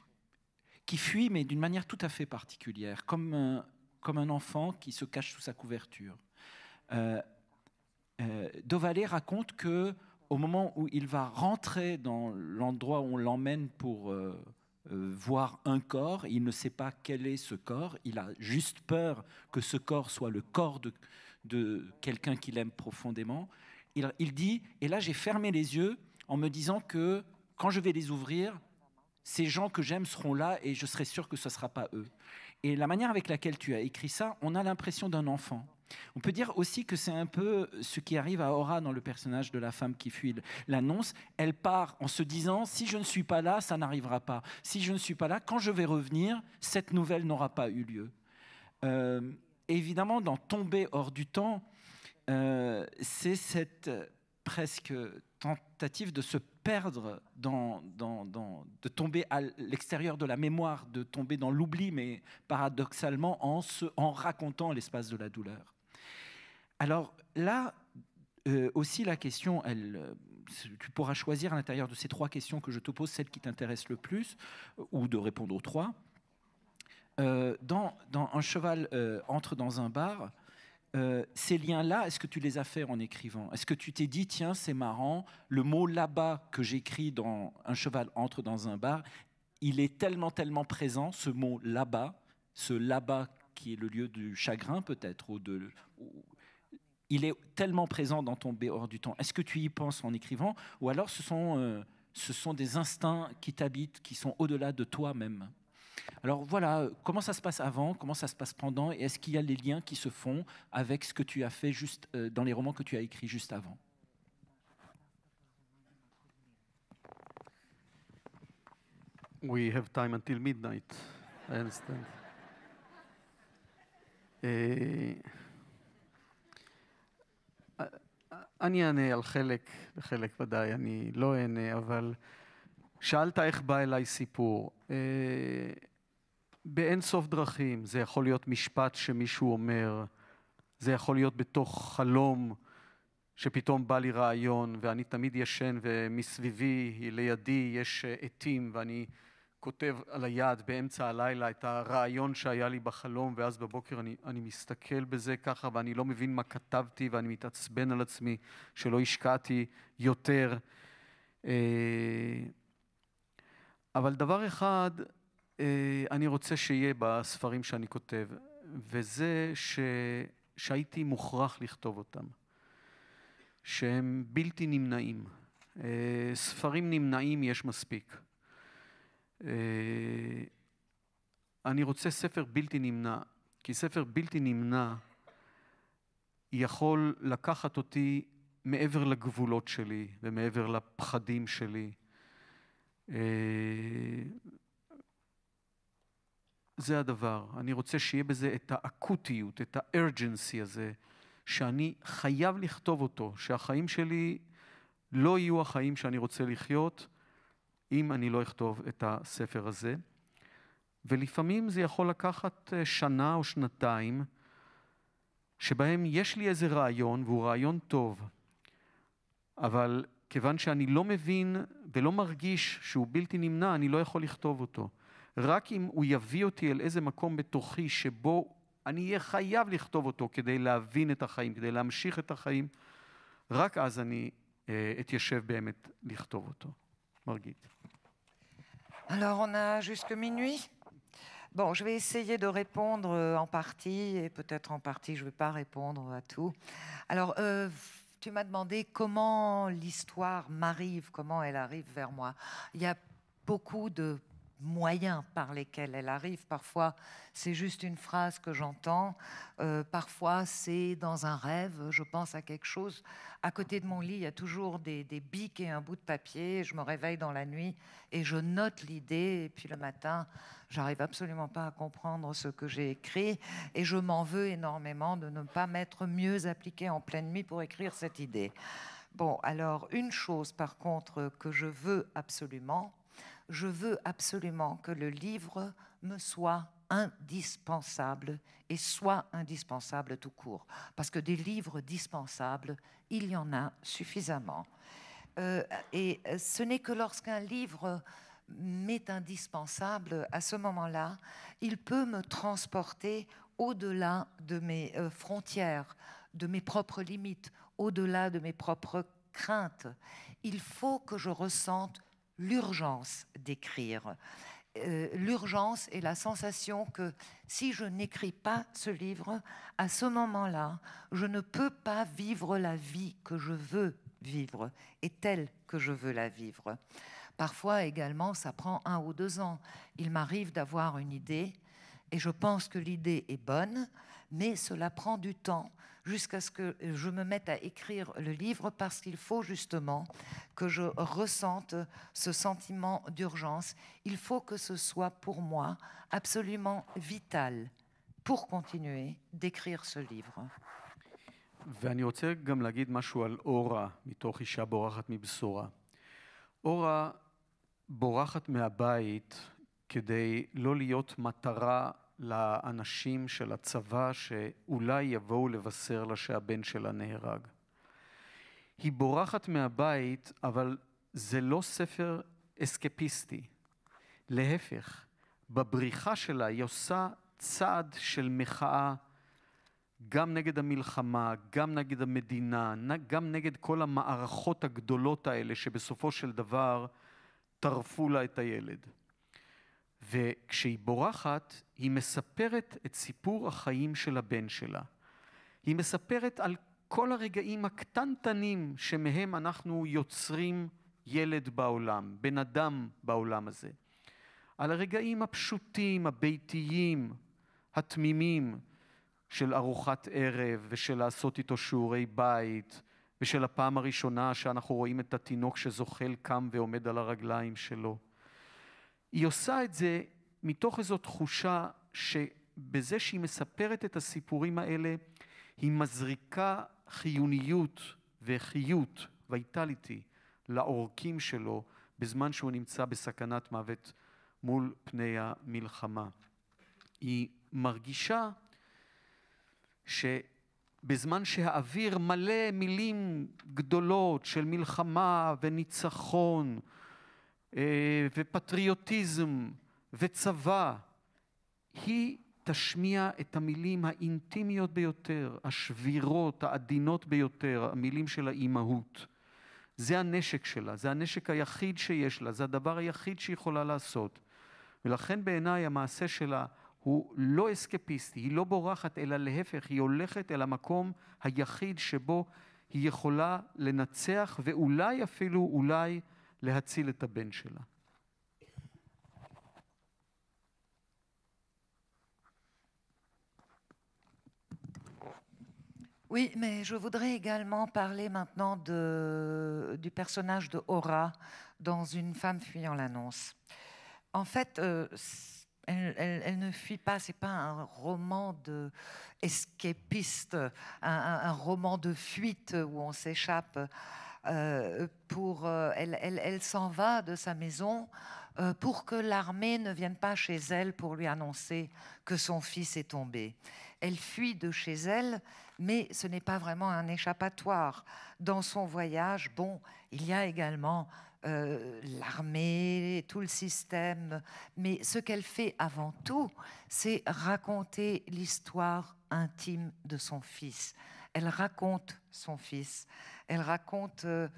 qui fuient, mais d'une manière tout à fait particulière, comme, euh, comme un enfant qui se cache sous sa couverture. Dovalet raconte que au moment où il va rentrer dans l'endroit où on l'emmène pour euh, euh, voir un corps, il ne sait pas quel est ce corps, il a juste peur que ce corps soit le corps de, quelqu'un qu'il aime profondément. Il, il dit, et là j'ai fermé les yeux en me disant que quand je vais les ouvrir, ces gens que j'aime seront là et je serai sûr que ce ne sera pas eux. Et la manière avec laquelle tu as écrit ça, on a l'impression d'un enfant. On peut dire aussi que c'est un peu ce qui arrive à Aura dans le personnage de la femme qui fuit l'annonce. Elle part en se disant si je ne suis pas là, ça n'arrivera pas. Si je ne suis pas là, quand je vais revenir, cette nouvelle n'aura pas eu lieu. Euh, évidemment, dans Tomber hors du temps, euh, c'est cette presque tentative de se perdre, de tomber à l'extérieur de la mémoire, de tomber dans l'oubli, mais paradoxalement en racontant l'espace de la douleur. Alors là euh, aussi, la question, euh, tu pourras choisir à l'intérieur de ces trois questions que je te pose celle qui t'intéresse le plus, euh, ou de répondre aux trois. dans, un cheval entre dans un bar, ces liens-là, est-ce que tu les as faits en écrivant Est-ce que tu t'es dit, tiens, c'est marrant, le mot là-bas que j'écris dans Un cheval entre dans un bar, il est tellement, tellement présent, ce mot là-bas, ce là-bas qui est le lieu du chagrin peut-être, ou de, il est tellement présent dans ton B hors du temps. Est-ce que tu y penses en écrivant Ou alors ce sont, euh, ce sont des instincts qui t'habitent, qui sont au-delà de toi-même alors voilà, euh, comment ça se passe avant, comment ça se passe pendant, et est-ce qu'il y a des liens qui se font avec ce que tu as fait juste euh, dans les romans que tu as écrits juste avant We have time until midnight. I understand. Et... Eh, אני אענה על חלק, חלק ודאי אני לא אענה, אבל שאלת איך בא אליי סיפור. אה, באין סוף דרכים, זה יכול להיות משפט שמישהו אומר, זה יכול להיות בתוך חלום שפתאום בא לי רעיון ואני תמיד ישן ומסביבי, לידי, יש אה, עטים ואני כותב על היד באמצע הלילה את הרעיון שהיה לי בחלום ואז בבוקר אני, אני מסתכל בזה ככה ואני לא מבין מה כתבתי ואני מתעצבן על עצמי שלא השקעתי יותר. אה, אבל דבר אחד אה, אני רוצה שיהיה בספרים שאני כותב וזה ש... שהייתי מוכרח לכתוב אותם, שהם בלתי נמנעים. אה, ספרים נמנעים יש מספיק. אה, אני רוצה ספר בלתי נמנע, כי ספר בלתי נמנע יכול לקחת אותי מעבר לגבולות שלי ומעבר לפחדים שלי. אה, זה הדבר. אני רוצה שיהיה בזה את האקוטיות, את הארג'נסי הזה, שאני חייב לכתוב אותו, שהחיים שלי לא יהיו החיים שאני רוצה לחיות, אם אני לא אכתוב את הספר הזה. ולפעמים זה יכול לקחת אה, שנה או שנתיים, שבהם יש לי איזה רעיון, והוא רעיון טוב, אבל כיוון שאני לא מבין ולא מרגיש שהוא בלתי נמנע, אני לא יכול לכתוב אותו. רק אם הוא יביא אותי אל איזה מקום בתוכי שבו אני אהיה חייב לכתוב אותו כדי להבין את החיים, כדי להמשיך את החיים, רק אז אני אה, אתיישב באמת לכתוב אותו. מרגיש. Alors, on a jusque minuit. Bon, je vais essayer de répondre euh, en partie, et peut-être en partie, je ne vais pas répondre à tout. Alors, euh, tu m'as demandé comment l'histoire m'arrive, comment elle arrive vers moi. Il y a beaucoup de moyens par lesquels elle arrive. Parfois, c'est juste une phrase que j'entends. Euh, parfois, c'est dans un rêve, je pense à quelque chose. À côté de mon lit, il y a toujours des, des bics et un bout de papier. Je me réveille dans la nuit et je note l'idée. Et puis le matin, j'arrive absolument pas à comprendre ce que j'ai écrit. Et je m'en veux énormément de ne pas m'être mieux appliquée en pleine nuit pour écrire cette idée. Bon, alors une chose par contre que je veux absolument, je veux absolument que le livre me soit indispensable et soit indispensable tout court. Parce que des livres dispensables, il y en a suffisamment. Euh, et ce n'est que lorsqu'un livre m'est indispensable, à ce moment-là, il peut me transporter au-delà de mes euh, frontières, de mes propres limites, au-delà de mes propres craintes. Il faut que je ressente l'urgence d'écrire. Euh, l'urgence et la sensation que si je n'écris pas ce livre, à ce moment-là, je ne peux pas vivre la vie que je veux vivre et telle que je veux la vivre. Parfois également, ça prend un ou deux ans. Il m'arrive d'avoir une idée et je pense que l'idée est bonne, mais cela prend du temps jusqu'à ce que je me mette à écrire le livre parce qu'il faut justement que je ressente ce sentiment d'urgence. Il faut que ce soit pour moi absolument vital pour continuer d'écrire ce livre. ואני רוצה גם להגיד משהו על אורה מתוך לאנשים של הצבא שאולי יבואו לבשר לה שהבן שלה נהרג. היא בורחת מהבית, אבל זה לא ספר אסקפיסטי. להפך, בבריחה שלה היא עושה צעד של מחאה גם נגד המלחמה, גם נגד המדינה, גם נגד כל המערכות הגדולות האלה שבסופו של דבר טרפו לה את הילד. וכשהיא בורחת, היא מספרת את סיפור החיים של הבן שלה. היא מספרת על כל הרגעים הקטנטנים שמהם אנחנו יוצרים ילד בעולם, בן אדם בעולם הזה. על הרגעים הפשוטים, הביתיים, התמימים של ארוחת ערב ושל לעשות איתו שיעורי בית ושל הפעם הראשונה שאנחנו רואים את התינוק שזוחל קם ועומד על הרגליים שלו. היא עושה את זה מתוך איזו תחושה שבזה שהיא מספרת את הסיפורים האלה, היא מזריקה חיוניות וחיות, ויטליטי, לעורקים שלו בזמן שהוא נמצא בסכנת מוות מול פני המלחמה. היא מרגישה שבזמן שהאוויר מלא מילים גדולות של מלחמה וניצחון אה, ופטריוטיזם וצבא, היא תשמיע את המילים האינטימיות ביותר, השבירות, העדינות ביותר, המילים של האימהות. זה הנשק שלה, זה הנשק היחיד שיש לה, זה הדבר היחיד שהיא יכולה לעשות. ולכן בעיניי המעשה שלה הוא לא אסקפיסטי, היא לא בורחת, אלא להפך, היא הולכת אל המקום היחיד שבו היא יכולה לנצח ואולי אפילו, אולי, Oui, mais je voudrais également parler maintenant de, du personnage de Aura dans Une femme fuyant l'annonce. En fait, euh, elle, ne fuit pas, c'est pas un roman de escapiste, un roman de fuite où on s'échappe. Euh, pour, euh, elle, elle, s'en va de sa maison euh, pour que l'armée ne vienne pas chez elle pour lui annoncer que son fils est tombé. Elle fuit de chez elle, mais ce n'est pas vraiment un échappatoire. Dans son voyage, bon, il y a également l'armée, tout le système, mais ce qu'elle fait avant tout, c'est raconter l'histoire intime de son fils elle raconte son fils, elle raconte euh,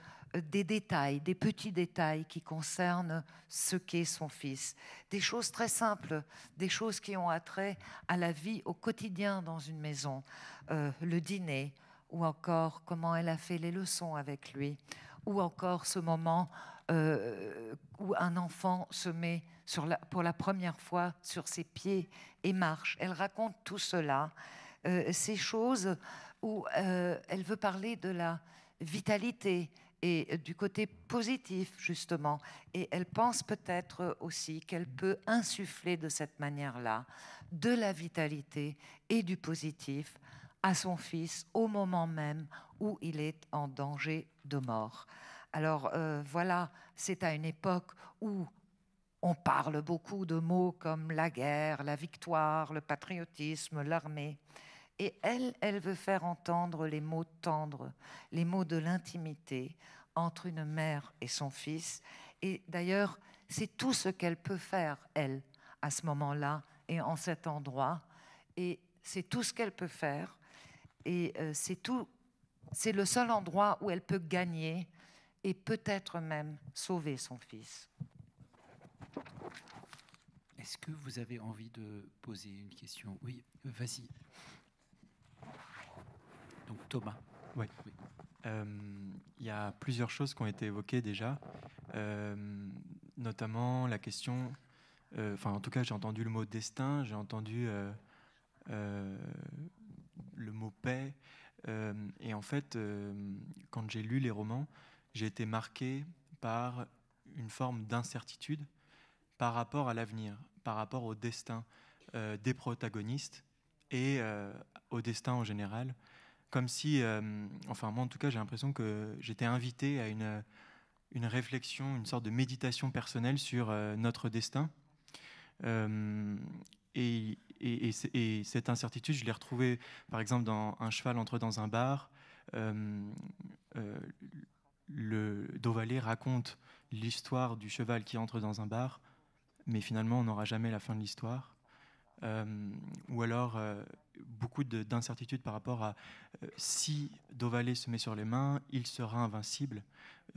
des détails, des petits détails qui concernent ce qu'est son fils, des choses très simples, des choses qui ont attrait à la vie au quotidien dans une maison, euh, le dîner, ou encore comment elle a fait les leçons avec lui, ou encore ce moment euh, où un enfant se met pour la première fois sur ses pieds et marche. Elle raconte tout cela. ces choses où euh, elle veut parler de la vitalité et euh, du côté positif, justement. Et elle pense peut-être aussi qu'elle peut insuffler de cette manière-là de la vitalité et du positif à son fils au moment même où il est en danger de mort. Alors euh, voilà, c'est à une époque où on parle beaucoup de mots comme la guerre, la victoire, le patriotisme, l'armée. Et elle, elle veut faire entendre les mots tendres, les mots de l'intimité entre une mère et son fils. Et d'ailleurs, c'est tout ce qu'elle peut faire, elle, à ce moment-là et en cet endroit. Et c'est tout ce qu'elle peut faire. Et euh, c'est tout, c'est le seul endroit où elle peut gagner et peut-être même sauver son fils. Est-ce que vous avez envie de poser une question Oui, vas-y. Donc Thomas. Euh, il y a plusieurs choses qui ont été évoquées déjà, euh, notamment la question. Euh, enfin, en tout cas, j'ai entendu le mot destin, j'ai entendu le mot paix. et en fait, quand j'ai lu les romans, j'ai été marqué par une forme d'incertitude par rapport à l'avenir, par rapport au destin des protagonistes et au destin en général comme si, euh, enfin moi en tout cas j'ai l'impression que j'étais invité à une, euh, une réflexion, une sorte de méditation personnelle sur euh, notre destin. et, cette incertitude, je l'ai retrouvée par exemple dans Un cheval entre dans un bar. le Dovalet raconte l'histoire du cheval qui entre dans un bar, mais finalement on n'aura jamais la fin de l'histoire. ou alors beaucoup d'incertitudes par rapport à euh, si Dovalet se met sur les mains, il sera invincible.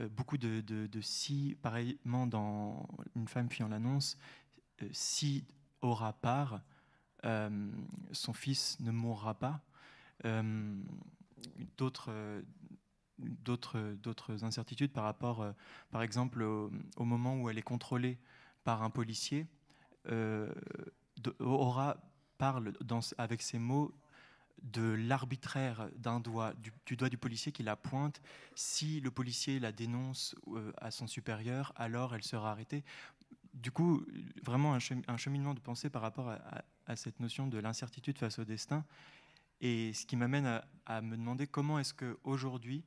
Euh, beaucoup de, de, si, pareillement dans Une femme fuyant en l'annonce, euh, si aura part, son fils ne mourra pas. D'autres d'autres incertitudes par rapport, par exemple, au, moment où elle est contrôlée par un policier. aura parle dans, avec ces mots de l'arbitraire d'un doigt, du, doigt du policier qui la pointe. Si le policier la dénonce euh, à son supérieur, alors elle sera arrêtée. Du coup, vraiment un, cheminement de pensée par rapport à, cette notion de l'incertitude face au destin. Et ce qui m'amène à, me demander comment est-ce qu'aujourd'hui,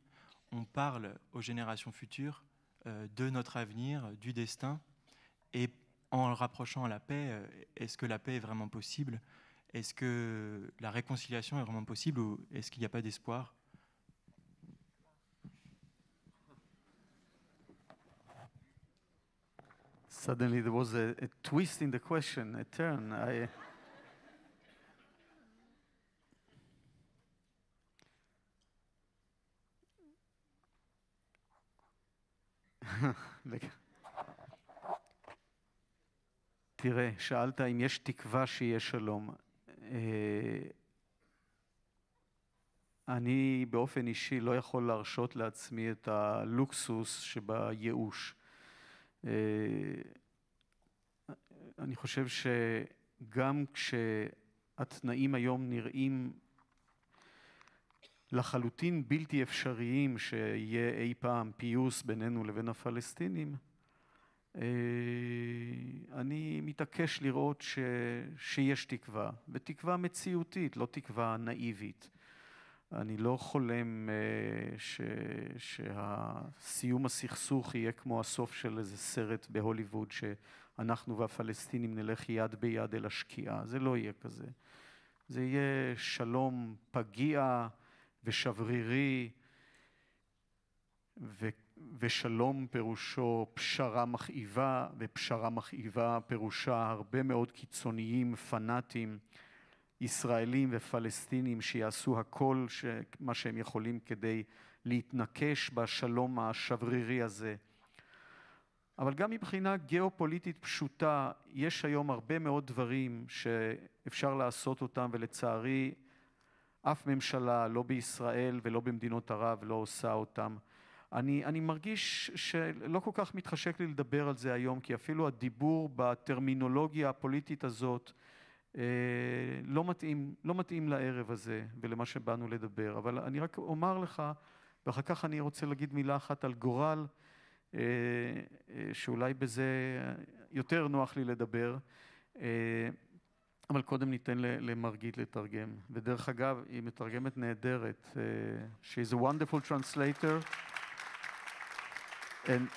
on parle aux générations futures euh, de notre avenir, du destin, et en rapprochant à la paix, euh, est-ce que la paix est vraiment possible Est-ce que la réconciliation est vraiment possible ou est-ce qu'il n'y a pas d'espoir Suddenly there was a, twist in the question, a turn. תראה, שאלת אם יש תקווה שיהיה שלום. אה, אני באופן אישי לא יכול להרשות לעצמי את הלוקסוס שבייאוש. אה, אני חושב שגם כשהתנאים היום נראים לחלוטין בלתי אפשריים שיהיה אי פעם פיוס בינינו לבין הפלסטינים, אה, אני מתעקש לראות ש, שיש תקווה, ותקווה מציאותית, לא תקווה נאיבית. אני לא חולם אה, ש, שהסיום הסכסוך יהיה כמו הסוף של איזה סרט בהוליווד, שאנחנו והפלסטינים נלך יד ביד אל השקיעה. זה לא יהיה כזה. זה יהיה שלום פגיע ושברירי, ו... ושלום פירושו פשרה מכאיבה, ופשרה מכאיבה פירושה הרבה מאוד קיצוניים, פנאטים, ישראלים ופלסטינים שיעשו הכל ש... מה שהם יכולים כדי להתנקש בשלום השברירי הזה. אבל גם מבחינה גיאופוליטית פשוטה, יש היום הרבה מאוד דברים שאפשר לעשות אותם, ולצערי אף ממשלה, לא בישראל ולא במדינות ערב, לא עושה אותם. אני, אני מרגיש שלא כל כך מתחשק לי לדבר על זה היום, כי אפילו הדיבור בטרמינולוגיה הפוליטית הזאת אה, לא, מתאים, לא מתאים לערב הזה ולמה שבאנו לדבר. אבל אני רק אומר לך, ואחר כך אני רוצה להגיד מילה אחת על גורל, אה, אה, שאולי בזה יותר נוח לי לדבר. אה, אבל קודם ניתן למרגית לתרגם. ודרך אגב, היא מתרגמת נהדרת. Uh, she's a wonderful translator. And,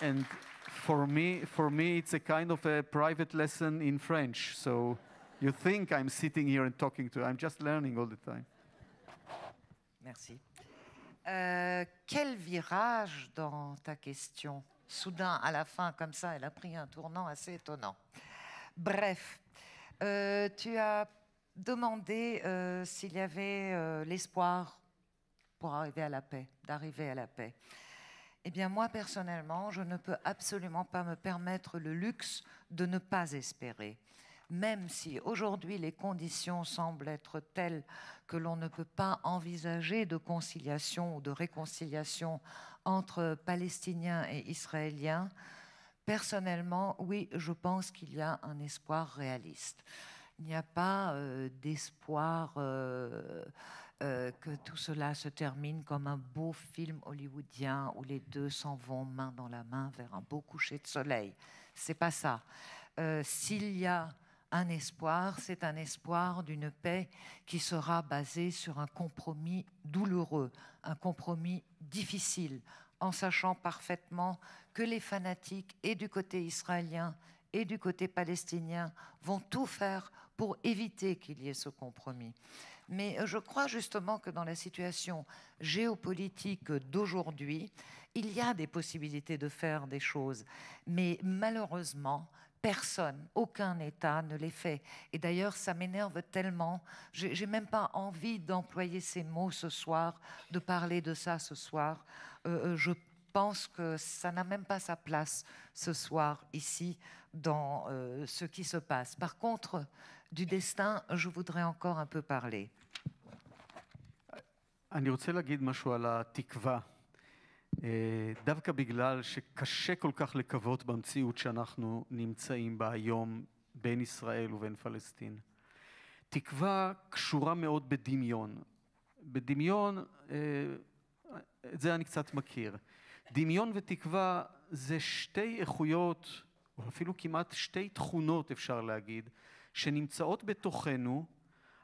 and for me, for me, it's a kind of a private lesson in French. So you think I'm sitting here and talking to you. I'm just learning all the time. Merci. Euh, quel virage dans ta question Soudain, à la fin, comme ça, elle a pris un tournant assez étonnant. Bref, euh, tu as demandé euh, s'il y avait l'espoir pour arriver à la paix, d'arriver à la paix. Eh bien, moi, personnellement, je ne peux absolument pas me permettre le luxe de ne pas espérer. Même si aujourd'hui les conditions semblent être telles que l'on ne peut pas envisager de conciliation ou de réconciliation entre Palestiniens et Israéliens, personnellement, oui, je pense qu'il y a un espoir réaliste. Il n'y a pas euh, d'espoir. Euh, euh, que tout cela se termine comme un beau film hollywoodien où les deux s'en vont main dans la main vers un beau coucher de soleil. C'est pas ça. Euh, s'il y a un espoir, c'est un espoir d'une paix qui sera basée sur un compromis douloureux, un compromis difficile, en sachant parfaitement que les fanatiques, et du côté israélien et du côté palestinien, vont tout faire pour éviter qu'il y ait ce compromis. Mais euh, je crois justement que dans la situation géopolitique d'aujourd'hui, il y a des possibilités de faire des choses. Mais malheureusement, personne, aucun État ne les fait. Et d'ailleurs, ça m'énerve tellement. n'ai même pas envie d'employer ces mots ce soir, de parler de ça ce soir. Euh, euh, je pense que ça n'a même pas sa place ce soir ici dans ce qui se passe. Par contre, du destin, je voudrais encore un peu parler. אני רוצה להגיד משהו על התקווה. אה, דווקא בגלל שקשה כל כך לקוות במציאות שאנחנו נמצאים בה היום בין ישראל ובין פלסטין. תקווה קשורה מאוד בדמיון. בדמיון, אה, את זה אני קצת מכיר. דמיון ותקווה זה שתי איכויות, או אפילו כמעט שתי תכונות אפשר להגיד, שנמצאות בתוכנו,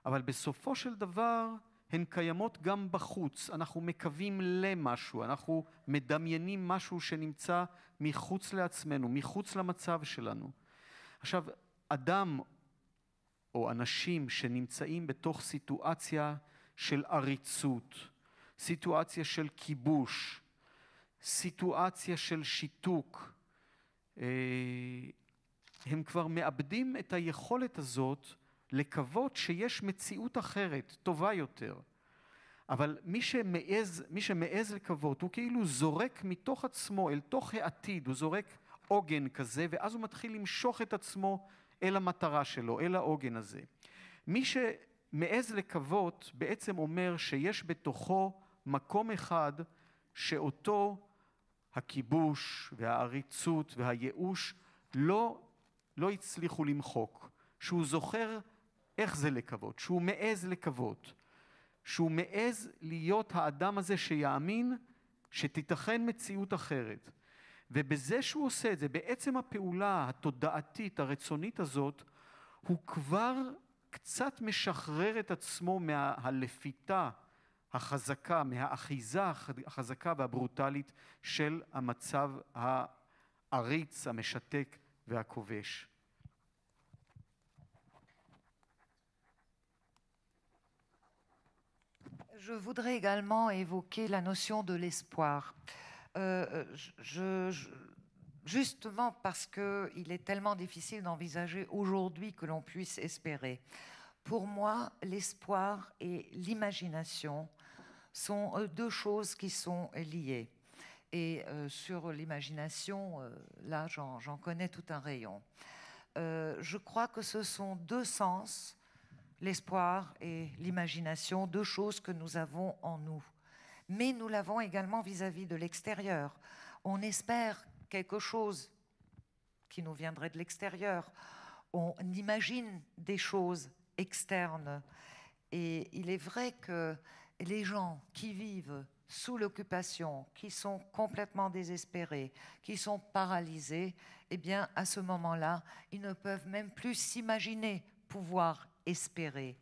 אבל בסופו של דבר הן קיימות גם בחוץ. אנחנו מקווים למשהו, אנחנו מדמיינים משהו שנמצא מחוץ לעצמנו, מחוץ למצב שלנו. עכשיו, אדם או אנשים שנמצאים בתוך סיטואציה של עריצות, סיטואציה של כיבוש, סיטואציה של שיתוק, אה, הם כבר מאבדים את היכולת הזאת לקוות שיש מציאות אחרת, טובה יותר. אבל מי שמעז, מי שמעז לקוות, הוא כאילו זורק מתוך עצמו, אל תוך העתיד, הוא זורק עוגן כזה, ואז הוא מתחיל למשוך את עצמו אל המטרה שלו, אל העוגן הזה. מי שמעז לקוות, בעצם אומר שיש בתוכו מקום אחד שאותו הכיבוש והעריצות והייאוש לא לא הצליחו למחוק, שהוא זוכר איך זה לקוות, שהוא מעז לקוות, שהוא מעז להיות האדם הזה שיאמין שתיתכן מציאות אחרת. ובזה שהוא עושה את זה, בעצם הפעולה התודעתית, הרצונית הזאת, הוא כבר קצת משחרר את עצמו מהלפיתה החזקה, מהאחיזה החזקה והברוטלית של המצב העריץ, המשתק Je voudrais également évoquer la notion de l'espoir. Euh, je, justement parce qu'il est tellement difficile d'envisager aujourd'hui que l'on puisse espérer. Pour moi, l'espoir et l'imagination sont euh, deux choses qui sont liées. Et euh, sur l'imagination, euh, là, j'en connais tout un rayon. Euh, je crois que ce sont deux sens, l'espoir et l'imagination, deux choses que nous avons en nous. Mais nous l'avons également vis à -vis de l'extérieur. On espère quelque chose qui nous viendrait de l'extérieur. On imagine des choses externes. Et il est vrai que les gens qui vivent sous l'occupation, qui sont complètement désespérés, qui sont paralysés, eh bien, à ce moment-là, ils ne peuvent même plus s'imaginer pouvoir espérer.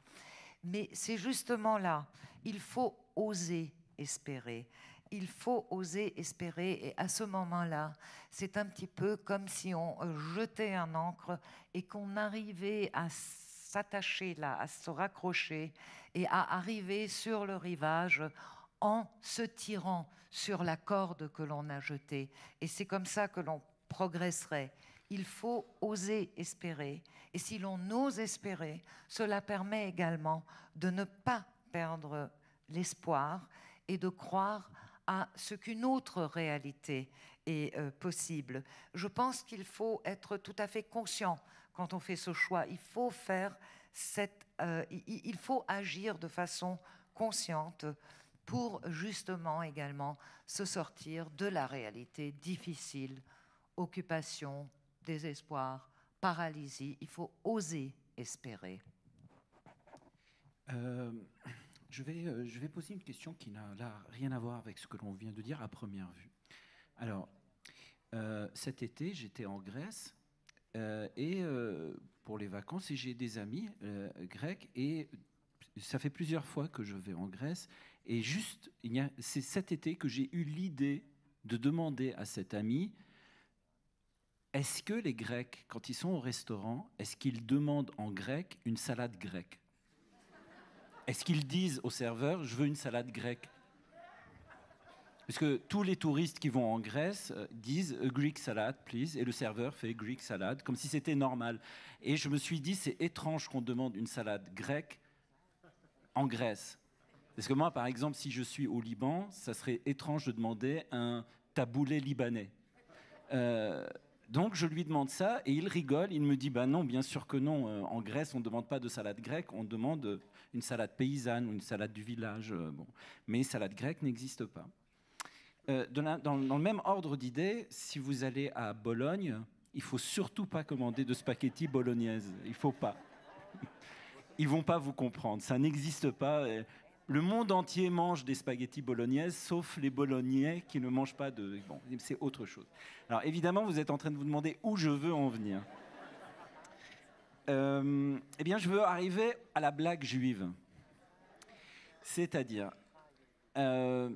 Mais c'est justement là, il faut oser espérer. Il faut oser espérer et à ce moment-là, c'est un petit peu comme si on euh, jetait un ancre et qu'on arrivait à s'attacher là, à se raccrocher et à arriver sur le rivage en se tirant sur la corde que l'on a jetée. Et c'est comme ça que l'on progresserait. Il faut oser espérer. Et si l'on ose espérer, cela permet également de ne pas perdre l'espoir et de croire à ce qu'une autre réalité est euh, possible. Je pense qu'il faut être tout à fait conscient quand on fait ce choix. Il faut faire cette, euh, il faut agir de façon consciente pour justement également se sortir de la réalité difficile, occupation, désespoir, paralysie. Il faut oser espérer. Euh, euh, je, vais, poser une question qui n'a rien à voir avec ce que l'on vient de dire à première vue. Alors, euh, cet été, j'étais en Grèce et pour les vacances et j'ai des amis grecs et ça fait plusieurs fois que je vais en Grèce et juste, c'est cet été que j'ai eu l'idée de demander à cet ami, est-ce que les Grecs, quand ils sont au restaurant, est-ce qu'ils demandent en grec une salade grecque Est-ce qu'ils disent au serveur, je veux une salade grecque parce que tous les touristes qui vont en Grèce euh, disent a euh, Greek salad, please, et le serveur fait Greek salad, comme si c'était normal. Et je me suis dit, c'est étrange qu'on demande une salade grecque en Grèce. Parce que moi, par exemple, si je suis au Liban, ça serait étrange de demander un taboulé libanais. Euh, donc je lui demande ça et il rigole, il me dit bah non, bien sûr que non, euh, en Grèce on ne demande pas de salade grecque, on demande une salade paysanne ou une salade du village. Euh, bon. Mais salade grecque n'existe pas. dans, le même ordre d'idées, si vous allez à Bologne, il faut surtout pas commander de spaghetti bolognaise, il faut pas. Ils vont pas vous comprendre, ça n'existe pas. Le monde entier mange des spaghettis bolognaises, sauf les bolognais qui ne mangent pas de. Bon, c'est autre chose. Alors évidemment, vous êtes en train de vous demander où je veux en venir. Euh, eh bien, je veux arriver à la blague juive. C'est-à-dire, euh,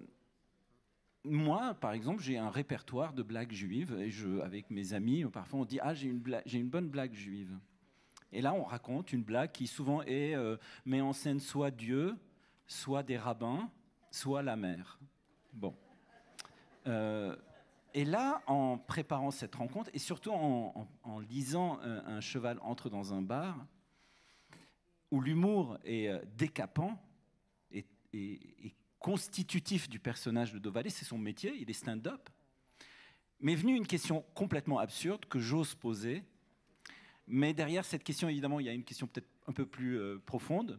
moi, par exemple, j'ai un répertoire de blagues juives, et je, avec mes amis, parfois on dit Ah, j'ai une, j'ai une bonne blague juive. Et là, on raconte une blague qui souvent est euh, met en scène soit Dieu, soit des rabbins, soit la mère. Bon. Euh, et là, en préparant cette rencontre, et surtout en, lisant euh, Un cheval entre dans un bar, où l'humour est euh, décapant et, constitutif du personnage de Dovalet, c'est son métier, il est stand-up, m'est venue une question complètement absurde que j'ose poser. Mais derrière cette question, évidemment, il y a une question peut-être un peu plus profonde.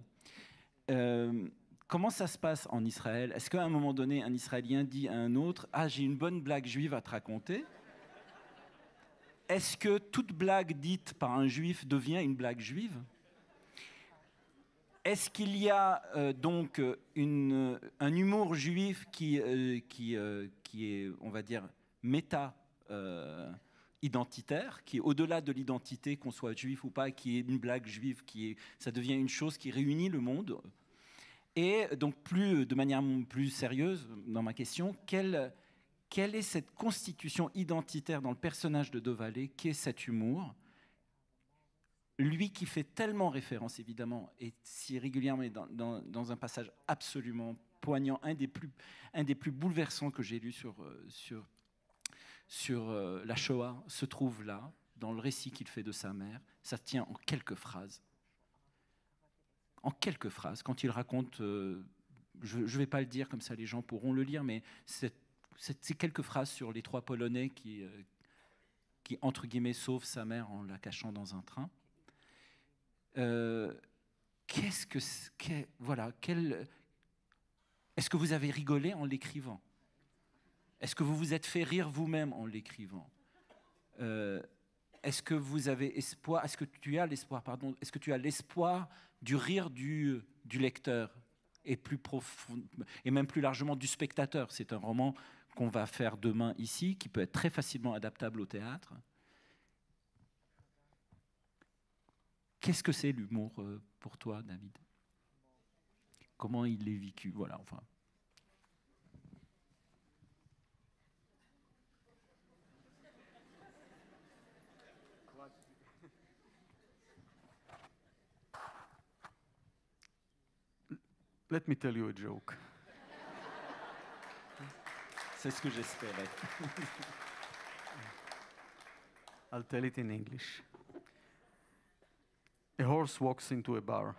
Comment ça se passe en Israël Est-ce qu'à un moment donné, un Israélien dit à un autre Ah, j'ai une bonne blague juive à te raconter Est-ce que toute blague dite par un juif devient une blague juive Est-ce qu'il y a euh, donc un humour juif qui, euh, euh, qui est, on va dire, méta identitaire, qui est au-delà de l'identité, qu'on soit juif ou pas, qui est une blague juive, qui est, ça devient une chose qui réunit le monde et donc, plus, de manière plus sérieuse, dans ma question, quelle, quelle est cette constitution identitaire dans le personnage de Dovalet Qu'est cet humour Lui qui fait tellement référence, évidemment, et si régulièrement, dans, dans, dans un passage absolument poignant, un des plus, un des plus bouleversants que j'ai lu sur, euh, sur, sur euh, la Shoah, se trouve là, dans le récit qu'il fait de sa mère. Ça tient en quelques phrases en quelques phrases, quand il raconte, euh, je ne vais pas le dire comme ça, les gens pourront le lire, mais c'est ces quelques phrases sur les trois Polonais qui, euh, qui, entre guillemets, sauvent sa mère en la cachant dans un train. Euh, qu'est-ce que... voilà, quel... Est-ce que vous avez rigolé en l'écrivant Est-ce que vous vous êtes fait rire vous-même en l'écrivant Est-ce que vous avez espoir Est-ce que tu as l'espoir, pardon Est-ce que tu as l'espoir du rire du, lecteur et, plus profond, et même plus largement du spectateur. C'est un roman qu'on va faire demain ici, qui peut être très facilement adaptable au théâtre. Qu'est-ce que c'est l'humour euh, pour toi, David Comment il est vécu Voilà, enfin. Let me tell you a joke. C'est ce que j'espérais. I'll tell it in English. A horse walks into a bar,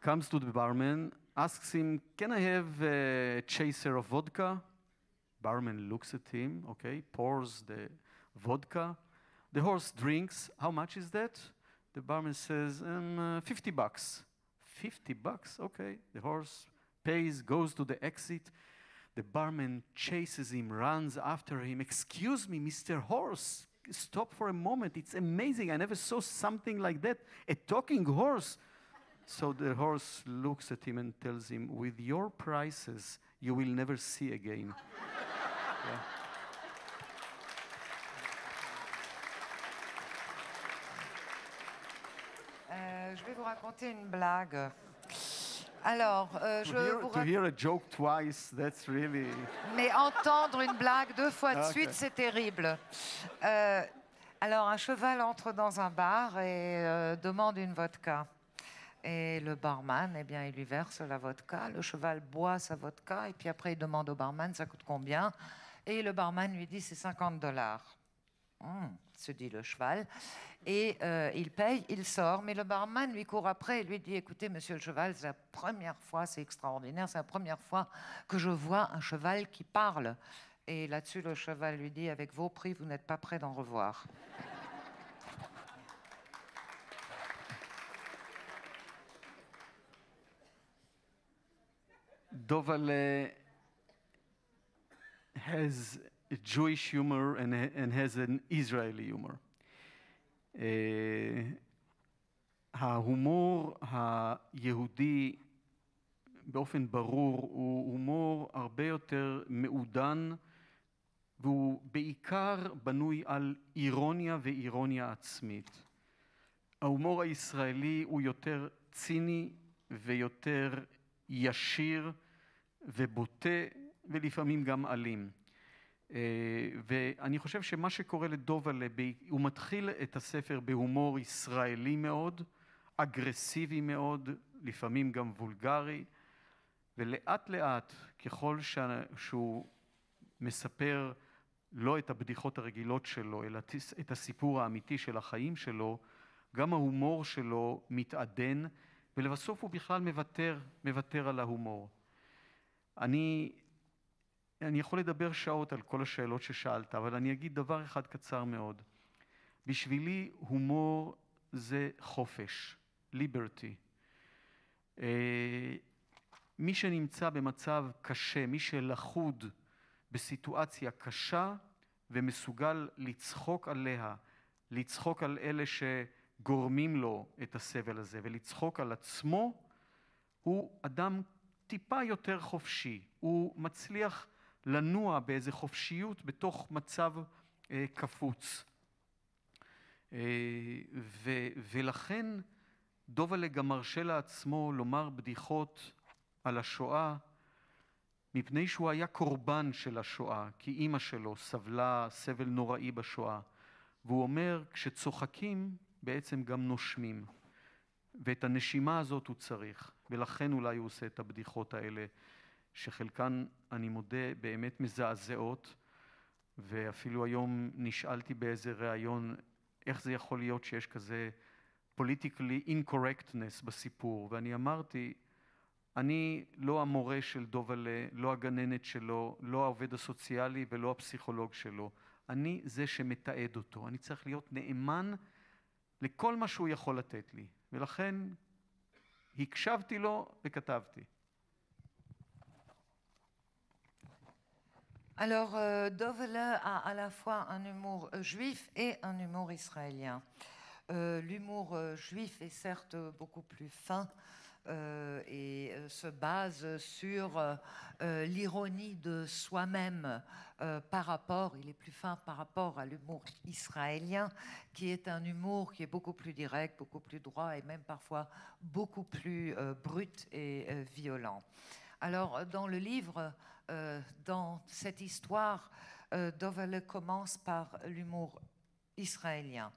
comes to the barman, asks him, Can I have a chaser of vodka? Barman looks at him, okay, pours the vodka. The horse drinks. How much is that? The barman says, um, uh, 50 bucks. 50 bucks? Okay. The horse pays, goes to the exit. The barman chases him, runs after him. Excuse me, Mr. Horse, stop for a moment. It's amazing. I never saw something like that a talking horse. So the horse looks at him and tells him, With your prices, you will never see again. yeah. raconter une blague. Alors, euh, je to hear, a joke twice, that's really... Mais entendre une blague deux fois de suite, c'est terrible. Euh, alors, un cheval entre dans un bar et euh, demande une vodka. Et le barman, eh bien, il lui verse la vodka. Le cheval boit sa vodka et puis après, il demande au barman, ça coûte combien Et le barman lui dit, c'est 50 dollars. Hum, se dit le cheval. Et euh, il paye, il sort, mais le barman lui court après et lui dit Écoutez, monsieur le cheval, c'est la première fois, c'est extraordinaire, c'est la première fois que je vois un cheval qui parle. Et là-dessus, le cheval lui dit Avec vos prix, vous n'êtes pas prêt d'en revoir. has humor and, and has an Israeli אה, ההומור היהודי באופן ברור הוא הומור הרבה יותר מעודן והוא בעיקר בנוי על אירוניה ואירוניה עצמית. ההומור הישראלי הוא יותר ציני ויותר ישיר ובוטה ולפעמים גם אלים. אה, ואני חושב שמה שקורה לדובלה, הוא מתחיל את הספר בהומור ישראלי מאוד, אגרסיבי מאוד, לפעמים גם וולגרי, ולאט לאט, ככל שהוא מספר לא את הבדיחות הרגילות שלו, אלא את הסיפור האמיתי של החיים שלו, גם ההומור שלו מתעדן, ולבסוף הוא בכלל מוותר, מוותר על ההומור. אני אני יכול לדבר שעות על כל השאלות ששאלת, אבל אני אגיד דבר אחד קצר מאוד. בשבילי הומור זה חופש, ליברטי. אה, מי שנמצא במצב קשה, מי שלכוד בסיטואציה קשה ומסוגל לצחוק עליה, לצחוק על אלה שגורמים לו את הסבל הזה ולצחוק על עצמו, הוא אדם טיפה יותר חופשי, הוא מצליח לנוע באיזה חופשיות בתוך מצב אה, קפוץ. אה, ו, ולכן דובלה גם מרשה לעצמו לומר בדיחות על השואה, מפני שהוא היה קורבן של השואה, כי אימא שלו סבלה סבל נוראי בשואה. והוא אומר, כשצוחקים בעצם גם נושמים. ואת הנשימה הזאת הוא צריך, ולכן אולי הוא עושה את הבדיחות האלה. שחלקן, אני מודה, באמת מזעזעות, ואפילו היום נשאלתי באיזה ראיון, איך זה יכול להיות שיש כזה פוליטיקלי אינקורקטנס בסיפור, ואני אמרתי, אני לא המורה של דובלה, לא הגננת שלו, לא העובד הסוציאלי ולא הפסיכולוג שלו. אני זה שמתעד אותו. אני צריך להיות נאמן לכל מה שהוא יכול לתת לי. ולכן הקשבתי לו וכתבתי. Alors, euh, a à la fois un humour euh, juif et un humour israélien. Euh, l'humour euh, juif est certes beaucoup plus fin et se base sur l'ironie de soi-même par rapport, il est plus fin par rapport à l'humour israélien, qui est un humour qui est beaucoup plus direct, beaucoup plus droit et même parfois beaucoup plus brut et violent. Alors, dans le livre, euh, dans cette histoire, euh, commence par l'humour israélien.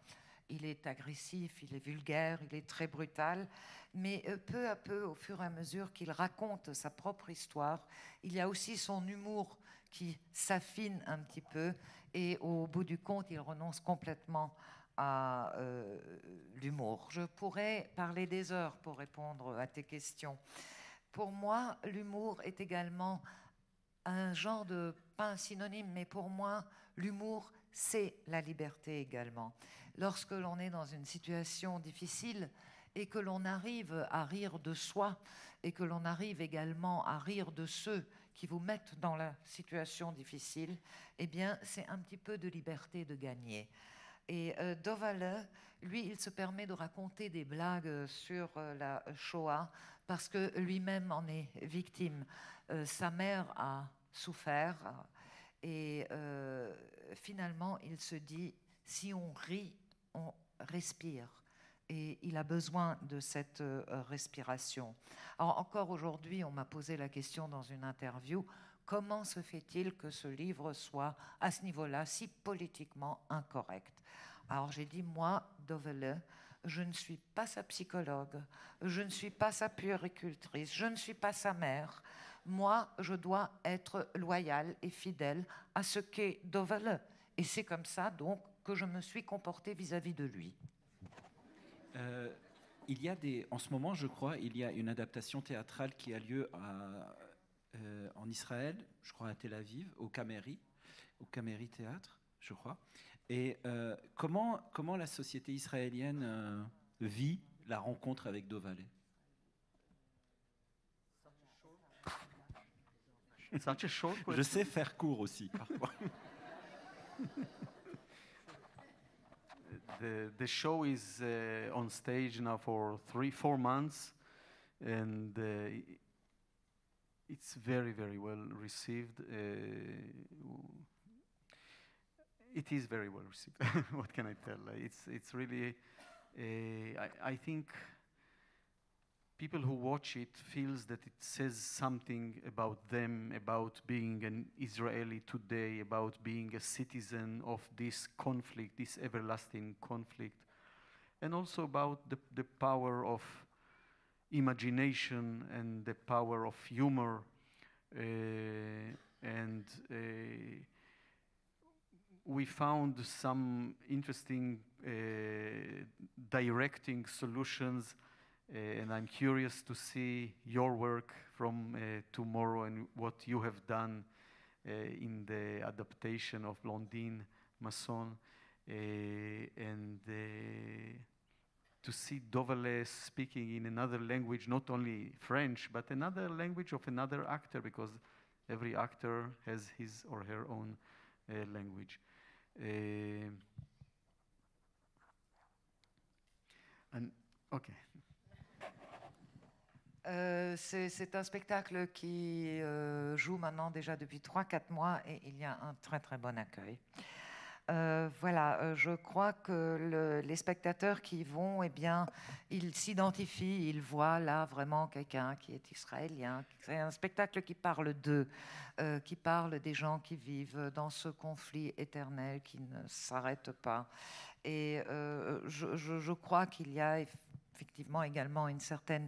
Il est agressif, il est vulgaire, il est très brutal, mais euh, peu à peu, au fur et à mesure qu'il raconte sa propre histoire, il y a aussi son humour qui s'affine un petit peu, et au bout du compte, il renonce complètement à euh, l'humour. Je pourrais parler des heures pour répondre à tes questions. Pour moi, l'humour est également un genre de, pas un synonyme, mais pour moi, l'humour, c'est la liberté également. Lorsque l'on est dans une situation difficile et que l'on arrive à rire de soi et que l'on arrive également à rire de ceux qui vous mettent dans la situation difficile, eh bien, c'est un petit peu de liberté de gagner. Et euh, Dovale, lui, il se permet de raconter des blagues sur euh, la Shoah parce que lui-même en est victime. Euh, sa mère a souffert euh, et euh, finalement il se dit si on rit, on respire. Et il a besoin de cette respiration. Alors, encore aujourd'hui, on m'a posé la question dans une interview comment se fait-il que ce livre soit à ce niveau-là si politiquement incorrect Alors j'ai dit, moi, Dovele, je ne suis pas sa psychologue, je ne suis pas sa puéricultrice, je ne suis pas sa mère moi, je dois être loyal et fidèle à ce qu'est Doval. Et c'est comme ça, donc, que je me suis comportée vis-à-vis de lui. Euh, il y a des, en ce moment, je crois, il y a une adaptation théâtrale qui a lieu à, euh, en Israël, je crois à Tel Aviv, au Caméry. au Cameri Théâtre, je crois. Et euh, comment, comment la société israélienne vit la rencontre avec Dovalet Such a short question. Je sais faire court aussi, parfois. the, the show is uh, on stage now for three, four months, and uh, it's very, very well received. Uh, it is very well received. what can I tell? It's, it's really, uh, I, I think people who watch it feels that it says something about them, about being an Israeli today, about being a citizen of this conflict, this everlasting conflict, and also about the, the power of imagination and the power of humor uh, and uh, we found some interesting uh, directing solutions Eh, and I'm curious to see your work from eh, tomorrow and what you have done eh, in the adaptation of Blondine Masson. and to see Dovalès speaking in another language, not only French, but another language of another actor, because every actor has his or her own uh, language. Uh, and okay. Euh, c'est un spectacle qui euh, joue maintenant déjà depuis 3-4 mois et il y a un très très bon accueil. Euh, voilà, je crois que les spectateurs qui y vont, eh bien, ils s'identifient, ils voient là vraiment quelqu'un qui est israélien. C'est un spectacle qui parle d'eux, qui parle des gens qui vivent dans ce conflit éternel qui ne s'arrête pas. Et je, je, crois qu'il y a effectivement également une certaine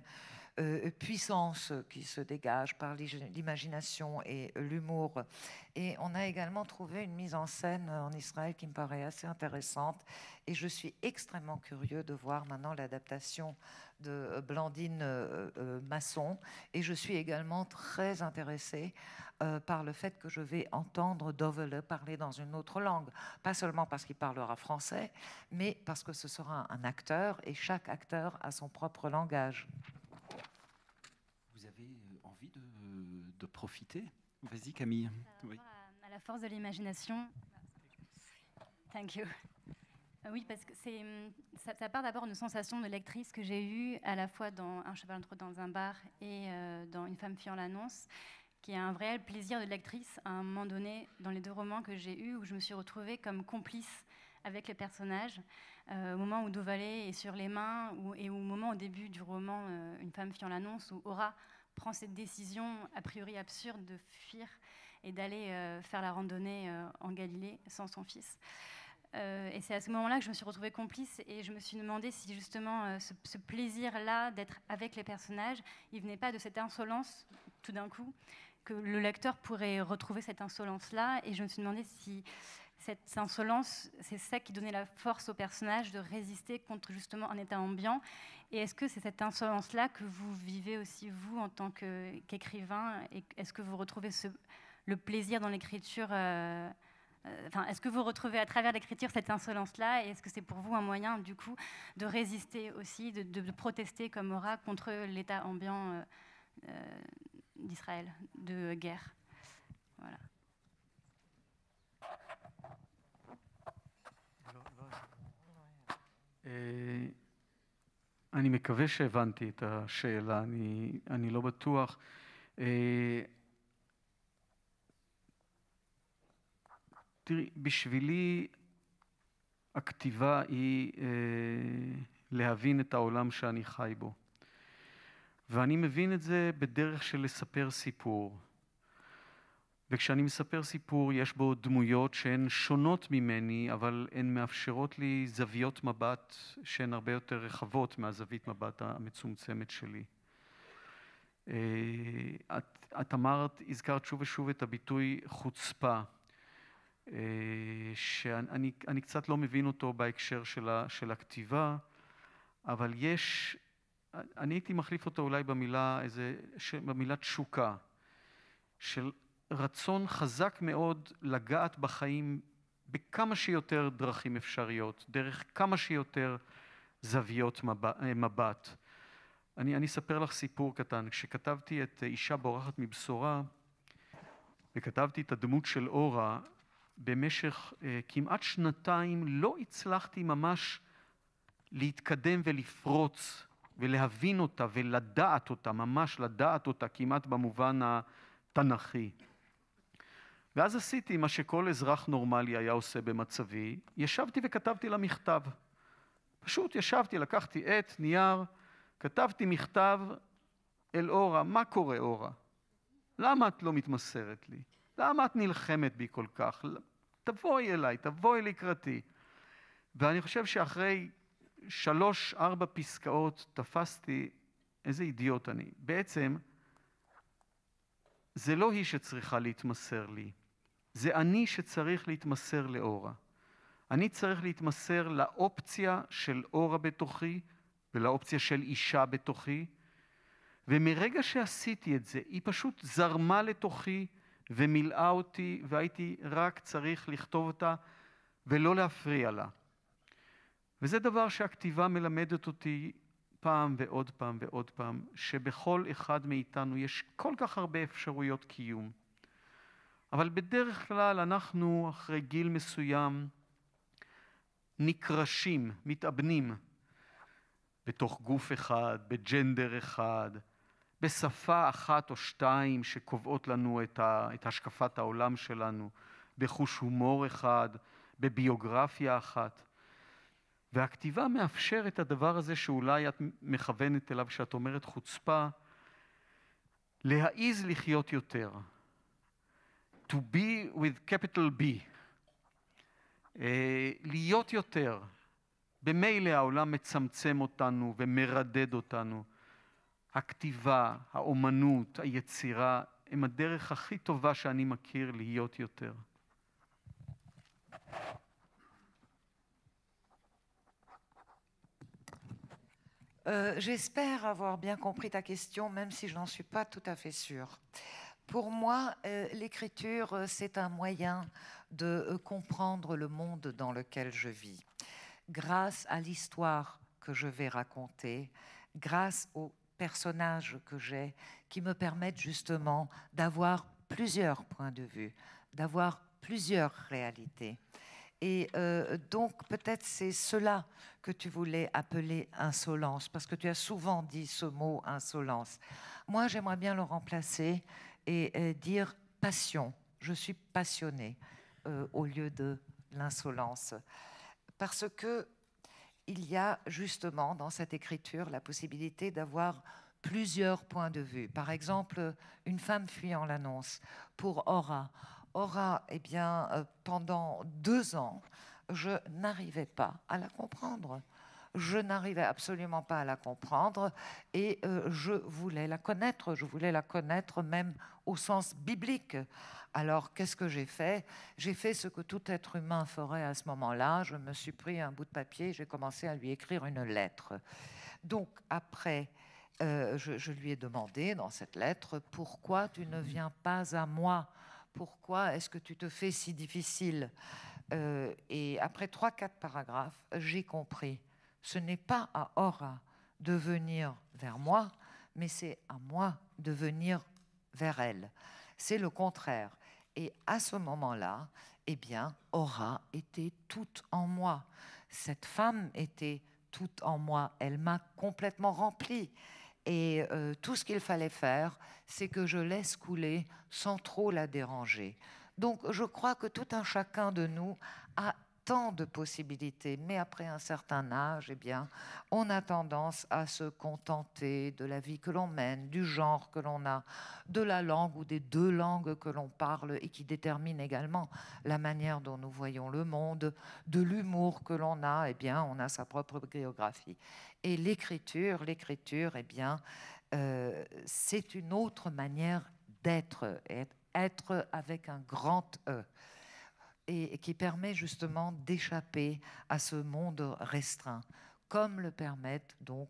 euh, puissance qui se dégage par l'imagination et l'humour. Et on a également trouvé une mise en scène en Israël qui me paraît assez intéressante. Et je suis extrêmement curieux de voir maintenant l'adaptation de Blandine euh, euh, Masson. Et je suis également très intéressée par le fait que je vais entendre Dovele parler dans une autre langue. Pas seulement parce qu'il parlera français, mais parce que ce sera un acteur et chaque acteur a son propre langage. profiter. Vas-y Camille. Euh, à, la force de l'imagination. Thank you. Euh, oui, parce que hum, ça, ça, part d'abord d'une sensation de lectrice que j'ai eue à la fois dans Un cheval entre dans un bar et euh, dans Une femme fiant l'annonce, qui est un réel plaisir de lectrice à un moment donné dans les deux romans que j'ai eus, où je me suis retrouvée comme complice avec le personnage. au moment où Dovalet est sur les mains, et au moment au début du roman Une femme fiant l'annonce, où Aura prend cette décision a priori absurde de fuir et d'aller euh, faire la randonnée euh, en Galilée sans son fils. Euh, et c'est à ce moment-là que je me suis retrouvée complice et je me suis demandé si justement ce, plaisir-là d'être avec les personnages, il venait pas de cette insolence tout d'un coup, que le lecteur pourrait retrouver cette insolence-là. Et je me suis demandé si cette insolence, c'est ça qui donnait la force au personnage de résister contre justement un état ambiant et est-ce que c'est cette insolence-là que vous vivez aussi, vous, en tant qu'écrivain Est-ce que vous retrouvez le plaisir dans l'écriture euh, euh, Enfin, Est-ce que vous retrouvez à travers l'écriture cette insolence-là Et est-ce que c'est pour vous un moyen, du coup, de résister aussi, de, protester comme Aura contre l'état ambiant euh, d'Israël, de guerre Voilà. Et אני מקווה שהבנתי את השאלה, אני, אני לא בטוח. אה, תראי, בשבילי הכתיבה היא אה, להבין את העולם שאני חי בו. ואני מבין את זה בדרך של לספר סיפור. וכשאני מספר סיפור יש בו דמויות שהן שונות ממני, אבל הן מאפשרות לי זוויות מבט שהן הרבה יותר רחבות מהזווית מבט המצומצמת שלי. אה, את, את אמרת, הזכרת שוב ושוב את הביטוי חוצפה, אה, שאני קצת לא מבין אותו בהקשר של, ה, של הכתיבה, אבל יש, אני הייתי מחליף אותו אולי במילה, איזה, במילה תשוקה, של רצון חזק מאוד לגעת בחיים בכמה שיותר דרכים אפשריות, דרך כמה שיותר זוויות אה, מבט. אני, אני אספר לך סיפור קטן. כשכתבתי את אה, אישה בורחת מבשורה, וכתבתי את הדמות של אורה, במשך אה, כמעט שנתיים לא הצלחתי ממש להתקדם ולפרוץ ולהבין אותה ולדעת אותה, ממש לדעת אותה כמעט במובן התנ"כי. ואז עשיתי מה שכל אזרח נורמלי היה עושה במצבי, ישבתי וכתבתי לה מכתב. פשוט ישבתי, לקחתי עט, נייר, כתבתי מכתב אל אורה, מה קורה אורה? למה את לא מתמסרת לי? למה את נלחמת בי כל כך? תבואי אליי, תבואי לקראתי. ואני חושב שאחרי שלוש, ארבע פסקאות תפסתי איזה אידיוט אני. בעצם, זה לא היא שצריכה להתמסר לי, זה אני שצריך להתמסר לאורה. אני צריך להתמסר לאופציה של אורה בתוכי ולאופציה של אישה בתוכי, ומרגע שעשיתי את זה, היא פשוט זרמה לתוכי ומילאה אותי, והייתי רק צריך לכתוב אותה ולא להפריע לה. וזה דבר שהכתיבה מלמדת אותי פעם ועוד פעם ועוד פעם, שבכל אחד מאיתנו יש כל כך הרבה אפשרויות קיום. אבל בדרך כלל אנחנו אחרי גיל מסוים נקרשים, מתאבנים, בתוך גוף אחד, בג'נדר אחד, בשפה אחת או שתיים שקובעות לנו את, ה, את השקפת העולם שלנו, בחוש הומור אחד, בביוגרפיה אחת. והכתיבה מאפשרת את הדבר הזה שאולי את מכוונת אליו, כשאת אומרת חוצפה, להעיז לחיות יותר, To be with capital B. L'yot Yoter. B'meile, a'olam mettsamtsem otano ve meraded otano. Hak'tiva, ha'omanout, ha'yetsira, hem ha'derech hachi tova shani makir liyot Yoter. J'espère avoir bien compris ta question même si je n'en suis pas tout à fait sûr pour moi, euh, l'écriture, euh, c'est un moyen de euh, comprendre le monde dans lequel je vis. Grâce à l'histoire que je vais raconter, grâce aux personnages que j'ai, qui me permettent justement d'avoir plusieurs points de vue, d'avoir plusieurs réalités. Et donc, peut-être c'est cela que tu voulais appeler insolence, parce que tu as souvent dit ce mot insolence. Moi, j'aimerais bien le remplacer et euh, dire passion, je suis passionnée, euh, au lieu de l'insolence. Parce que il y a justement dans cette écriture la possibilité d'avoir plusieurs points de vue. Par exemple, une femme fuyant l'annonce pour Aura. Aura, eh bien, euh, pendant deux ans, je n'arrivais pas à la comprendre. Je n'arrivais absolument pas à la comprendre et je voulais la connaître. Je voulais la connaître même au sens biblique. Alors, qu'est-ce que j'ai fait J'ai fait ce que tout être humain ferait à ce moment-là. Je me suis pris un bout de papier j'ai commencé à lui écrire une lettre. Donc, après, euh, je, lui ai demandé dans cette lettre, pourquoi tu ne viens pas à moi Pourquoi est-ce que tu te fais si difficile euh, Et après trois, quatre paragraphes, j'ai compris. Ce n'est pas à Ora de venir vers moi, mais c'est à moi de venir vers elle. C'est le contraire. Et à ce moment-là, eh bien, Aura était toute en moi. Cette femme était toute en moi. Elle m'a complètement remplie. Et euh, tout ce qu'il fallait faire, c'est que je laisse couler sans trop la déranger. Donc je crois que tout un chacun de nous a tant de possibilités, mais après un certain âge, eh bien, on a tendance à se contenter de la vie que l'on mène, du genre que l'on a, de la langue ou des deux langues que l'on parle et qui déterminent également la manière dont nous voyons le monde, de l'humour que l'on a, eh bien, on a sa propre biographie. Et l'écriture, l'écriture, eh bien, euh, c'est une autre manière d'être, être avec un grand E et qui permet justement d'échapper à ce monde restreint, comme le permettent donc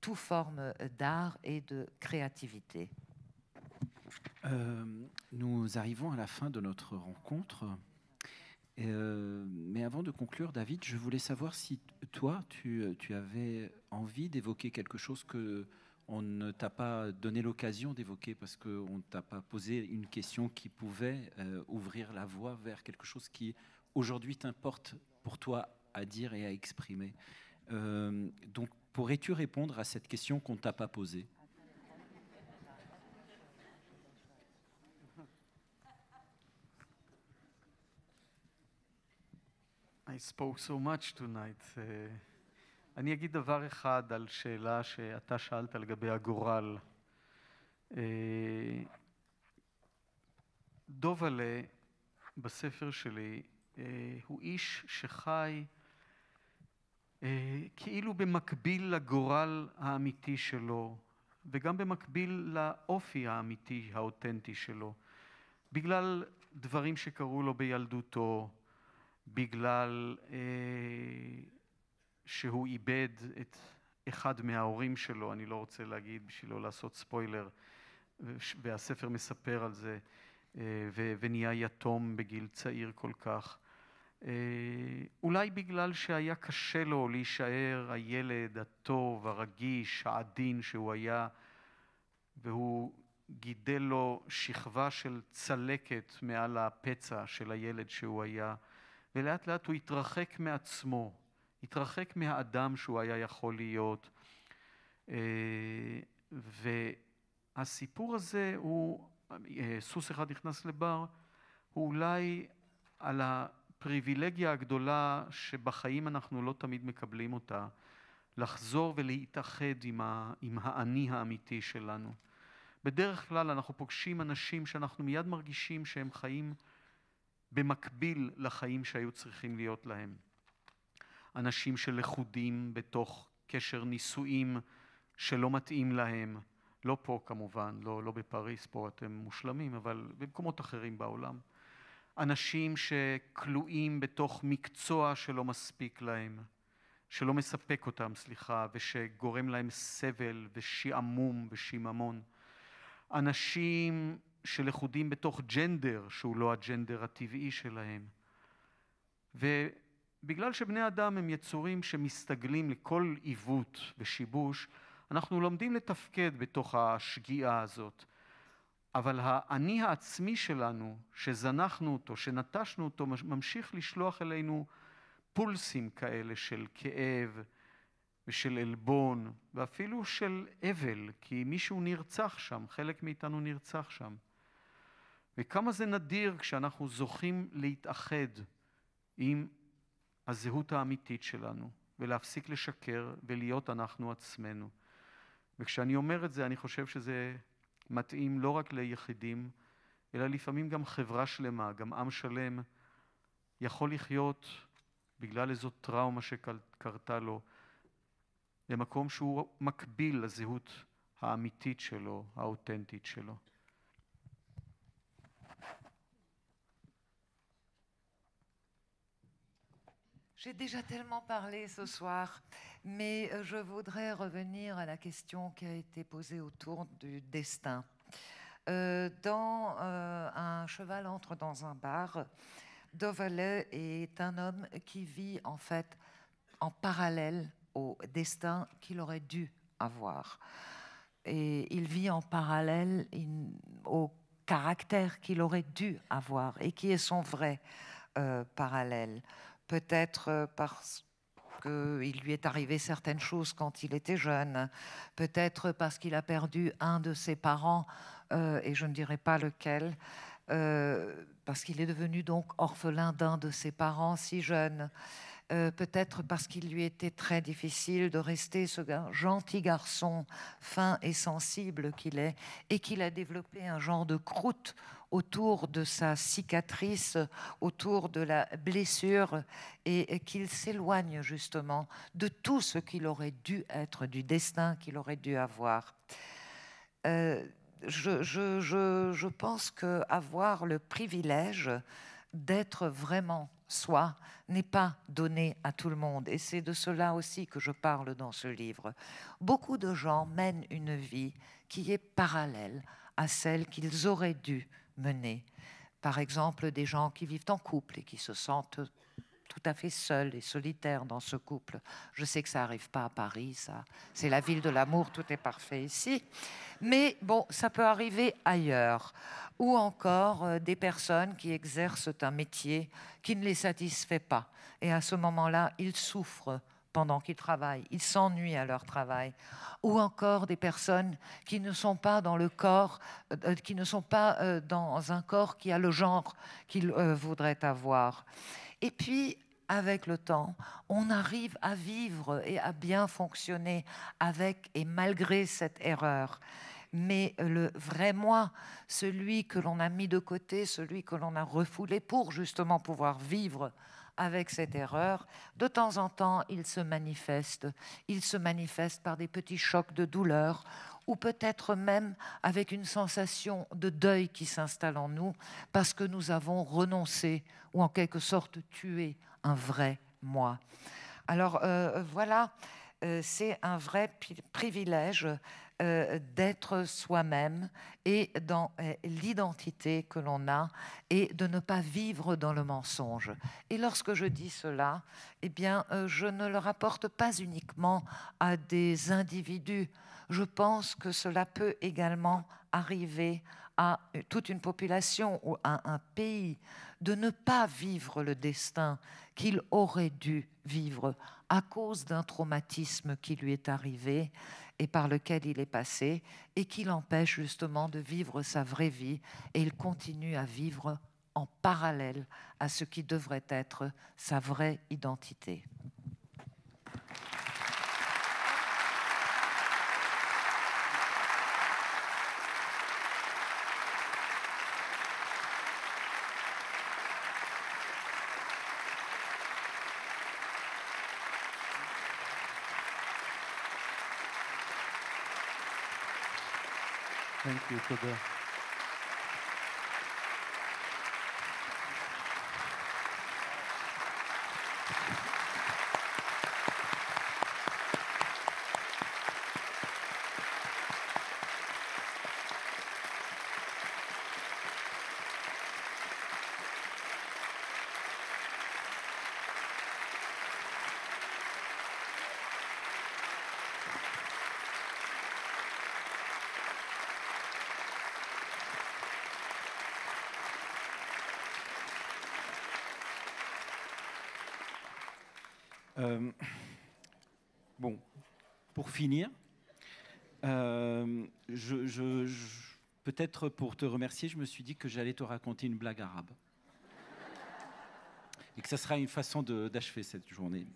toute forme d'art et de créativité. Euh, nous arrivons à la fin de notre rencontre. Euh, mais avant de conclure, David, je voulais savoir si toi, tu avais envie d'évoquer quelque chose que on ne t'a pas donné l'occasion d'évoquer parce qu'on ne t'a pas posé une question qui pouvait euh, ouvrir la voie vers quelque chose qui aujourd'hui t'importe pour toi à dire et à exprimer. Euh, donc, pourrais-tu répondre à cette question qu'on ne t'a pas posée I spoke so much tonight. Euh, אני אגיד דבר אחד על שאלה שאתה שאלת לגבי הגורל. אה, דובלה בספר שלי אה, הוא איש שחי אה, כאילו במקביל לגורל האמיתי שלו וגם במקביל לאופי האמיתי האותנטי שלו בגלל דברים שקרו לו בילדותו, בגלל שהוא איבד את אחד מההורים שלו, אני לא רוצה להגיד בשביל לא לעשות ספוילר, והספר מספר על זה, אה, ונהיה יתום בגיל צעיר כל כך. אה, אולי בגלל שהיה קשה לו להישאר הילד הטוב, הרגיש, העדין שהוא היה, והוא גידל לו שכבה של צלקת מעל הפצע של הילד שהוא היה, ולאט לאט הוא התרחק מעצמו, התרחק מהאדם שהוא היה יכול להיות. אה, והסיפור הזה הוא, אה, סוס אחד נכנס לבר, הוא אולי על הפריבילגיה הגדולה שבחיים אנחנו לא תמיד מקבלים אותה, לחזור ולהתאחד עם, ה, עם האני האמיתי שלנו. בדרך כלל אנחנו פוגשים אנשים שאנחנו מיד מרגישים שהם חיים במקביל לחיים שהיו צריכים להיות להם. אנשים שלכודים בתוך קשר נישואים שלא מתאים להם, לא פה כמובן, לא, לא בפריס, פה אתם מושלמים, אבל במקומות אחרים בעולם. אנשים שכלואים בתוך מקצוע שלא מספיק להם, שלא מספק אותם, סליחה, ושגורם להם סבל ושעמום ושיממון. אנשים שלכודים בתוך ג'נדר שהוא לא הג'נדר הטבעי שלהם. ו... בגלל שבני אדם הם יצורים שמסתגלים לכל עיוות ושיבוש, אנחנו לומדים לתפקד בתוך השגיאה הזאת. אבל האני העצמי שלנו, שזנחנו אותו, שנטשנו אותו, ממשיך לשלוח אלינו פולסים כאלה של כאב ושל עלבון, ואפילו של אבל, כי מישהו נרצח שם, חלק מאיתנו נרצח שם. וכמה זה נדיר כשאנחנו זוכים להתאחד עם הזהות האמיתית שלנו, ולהפסיק לשקר ולהיות אנחנו עצמנו. וכשאני אומר את זה, אני חושב שזה מתאים לא רק ליחידים, אלא לפעמים גם חברה שלמה, גם עם שלם, יכול לחיות בגלל איזו טראומה שקרתה לו, למקום שהוא מקביל לזהות האמיתית שלו, האותנטית שלו. J'ai déjà tellement parlé ce soir, mais euh, je voudrais revenir à la question qui a été posée autour du destin. Euh, dans euh, Un cheval entre dans un bar, Dovalet est un homme qui vit en fait en parallèle au destin qu'il aurait dû avoir. Et il vit en parallèle au caractère qu'il aurait dû avoir et qui est son vrai parallèle peut-être euh, parce qu'il lui est arrivé certaines choses quand il était jeune, peut-être parce qu'il a perdu un de ses parents, euh, et je ne dirai pas lequel, euh, parce qu'il est devenu donc orphelin d'un de ses parents si jeune, peut-être parce qu'il lui était très difficile de rester ce gentil garçon fin et sensible qu'il est, et qu'il a développé un genre de croûte autour de sa cicatrice, autour de la blessure, et, qu'il s'éloigne justement de tout ce qu'il aurait dû être, du destin qu'il aurait dû avoir. Euh, je, je, pense que avoir le privilège d'être vraiment soi n'est pas donné à tout le monde. Et c'est de cela aussi que je parle dans ce livre. Beaucoup de gens mènent une vie qui est parallèle à celle qu'ils auraient dû par exemple, des gens qui vivent en couple et qui se sentent tout à fait seuls et solitaires dans ce couple. Je sais que ça n'arrive pas à Paris, ça. C'est la ville de l'amour, tout est parfait ici. Mais bon, ça peut arriver ailleurs. Ou encore euh, des personnes qui exercent un métier qui ne les satisfait pas. Et à ce moment-là, ils souffrent pendant qu'ils travaillent, ils s'ennuient à leur travail, ou encore des personnes qui ne sont pas dans le corps, euh, euh, qui ne sont pas euh, dans un corps qui a le genre qu'ils voudraient avoir. Et puis, avec le temps, on arrive à vivre et à bien fonctionner avec et malgré cette erreur. Mais le vrai moi, celui que l'on a mis de côté, celui que l'on a refoulé pour justement pouvoir vivre avec cette erreur. De temps en temps, il se manifeste. Il se manifeste par des petits chocs de douleur ou peut-être même avec une sensation de deuil qui s'installe en nous parce que nous avons renoncé ou en quelque sorte tué un vrai moi. Alors euh, voilà, euh, c'est un vrai privilège euh, d'être soi-même et dans euh, l'identité que l'on a et de ne pas vivre dans le mensonge. Et lorsque je dis cela, eh bien, euh, je ne le rapporte pas uniquement à des individus. Je pense que cela peut également arriver à toute une population ou à un pays de ne pas vivre le destin qu'il aurait dû vivre à cause d'un traumatisme qui lui est arrivé et par lequel il est passé et qui l'empêche justement de vivre sa vraie vie et il continue à vivre en parallèle à ce qui devrait être sa vraie identité. Thank you to the Euh, bon, pour finir, euh, peut-être pour te remercier, je me suis dit que j'allais te raconter une blague arabe. Et que ça sera une façon d'achever cette journée.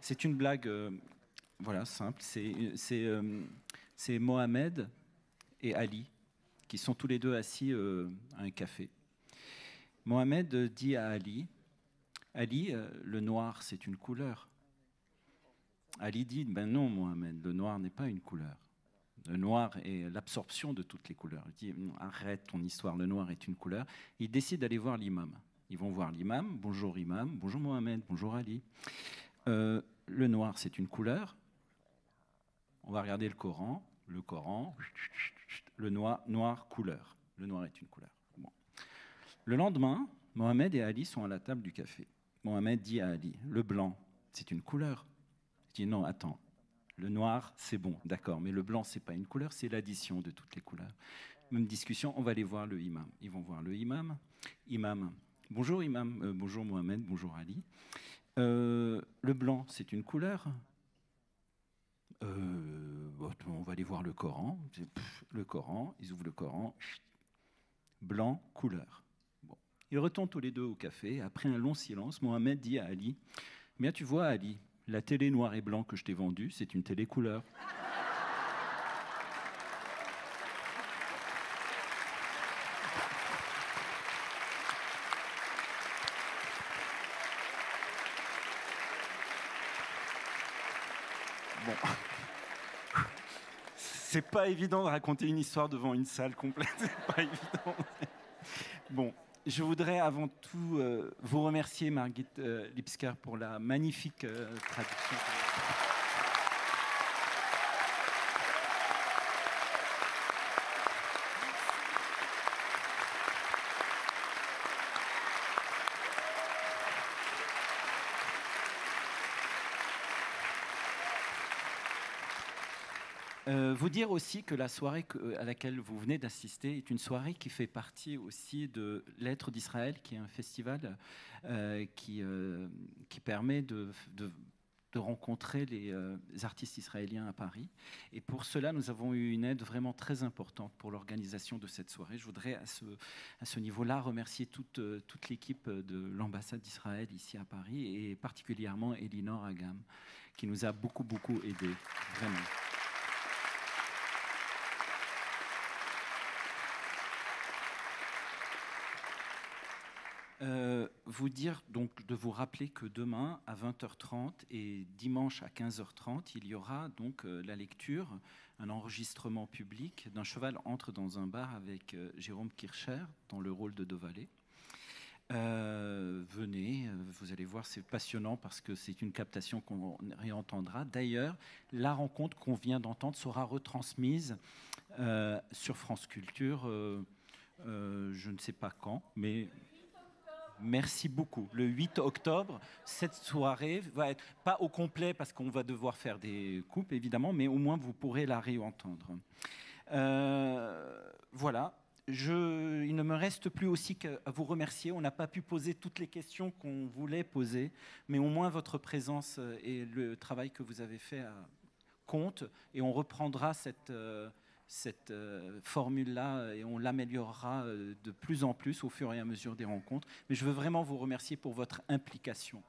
C'est une blague, euh, voilà, simple. C'est Mohamed et Ali qui sont tous les deux assis à un café. Mohamed dit à Ali, Ali, le noir, c'est une couleur. Ali dit Ben non, Mohamed, le noir n'est pas une couleur. Le noir est l'absorption de toutes les couleurs. Il dit Arrête ton histoire, le noir est une couleur. Il décide d'aller voir l'imam. Ils vont voir l'imam Bonjour, imam. Bonjour, Mohamed. Bonjour, Ali. Euh, le noir, c'est une couleur. On va regarder le Coran. Le Coran, le noir, noir couleur. Le noir est une couleur. Le lendemain, Mohamed et Ali sont à la table du café. Mohamed dit à Ali, le blanc, c'est une couleur dit non, attends, le noir, c'est bon, d'accord, mais le blanc, c'est pas une couleur, c'est l'addition de toutes les couleurs. Même discussion, on va aller voir le imam. Ils vont voir le imam. Imam, bonjour imam, euh, bonjour Mohamed, bonjour Ali. Euh, le blanc, c'est une couleur. Euh, on va aller voir le Coran. le Coran, ils ouvrent le Coran. Blanc, couleur. Ils retournent tous les deux au café. Après un long silence, Mohamed dit à Ali, mais tu vois Ali, la télé noir et blanc que je t'ai vendue, c'est une télé couleur. Bon. C'est pas évident de raconter une histoire devant une salle complète, c'est pas évident. Bon, je voudrais avant tout euh, vous remercier, Margit euh, Lipsker, pour la magnifique euh, traduction. Euh, vous dire aussi que la soirée euh, à laquelle vous venez d'assister est une soirée qui fait partie aussi de Lettres d'Israël, qui est un festival euh, qui, permet de, rencontrer les, artistes israéliens à Paris. Et pour cela, nous avons eu une aide vraiment très importante pour l'organisation de cette soirée. Je voudrais à ce, niveau-là remercier toute, toute l'équipe de l'ambassade d'Israël ici à Paris et particulièrement Elinor Agam qui nous a beaucoup beaucoup aidés. Vraiment. Euh, vous dire donc de vous rappeler que demain à 20h30 et dimanche à 15h30, il y aura donc euh, la lecture, un enregistrement public d'un cheval entre dans un bar avec euh, Jérôme Kircher dans le rôle de Devalet. venez, vous allez voir, c'est passionnant parce que c'est une captation qu'on réentendra. D'ailleurs, la rencontre qu'on vient d'entendre sera retransmise sur France Culture, je ne sais pas quand, mais Merci beaucoup. Le 8 octobre, cette soirée va être pas au complet parce qu'on va devoir faire des coupes évidemment, mais au moins vous pourrez la réentendre. Euh, voilà. Je, il ne me reste plus aussi qu'à vous remercier. On n'a pas pu poser toutes les questions qu'on voulait poser, mais au moins votre présence euh, et le travail que vous avez fait euh, compte. Et on reprendra cette, cette euh, formule-là euh, et on l'améliorera euh, de plus en plus au fur et à mesure des rencontres. Mais je veux vraiment vous remercier pour votre implication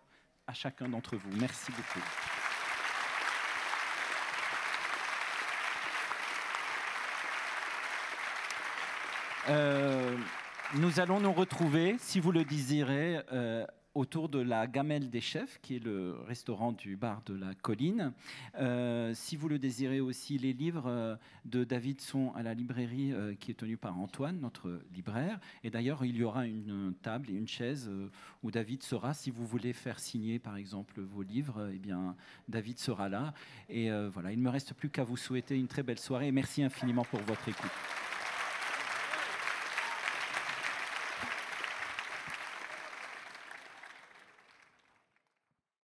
à chacun d'entre vous. Merci beaucoup. nous allons nous retrouver, si vous le désirez, autour de la Gamelle des Chefs, qui est le restaurant du bar de la colline. Euh, si vous le désirez aussi, les livres euh, de David sont à la librairie euh, qui est tenue par Antoine, notre libraire. Et d'ailleurs, il y aura une table et une chaise où David sera. Si vous voulez faire signer, par exemple, vos livres, eh bien, David sera là. Et voilà, il ne me reste plus qu'à vous souhaiter une très belle soirée. Merci infiniment pour votre écoute.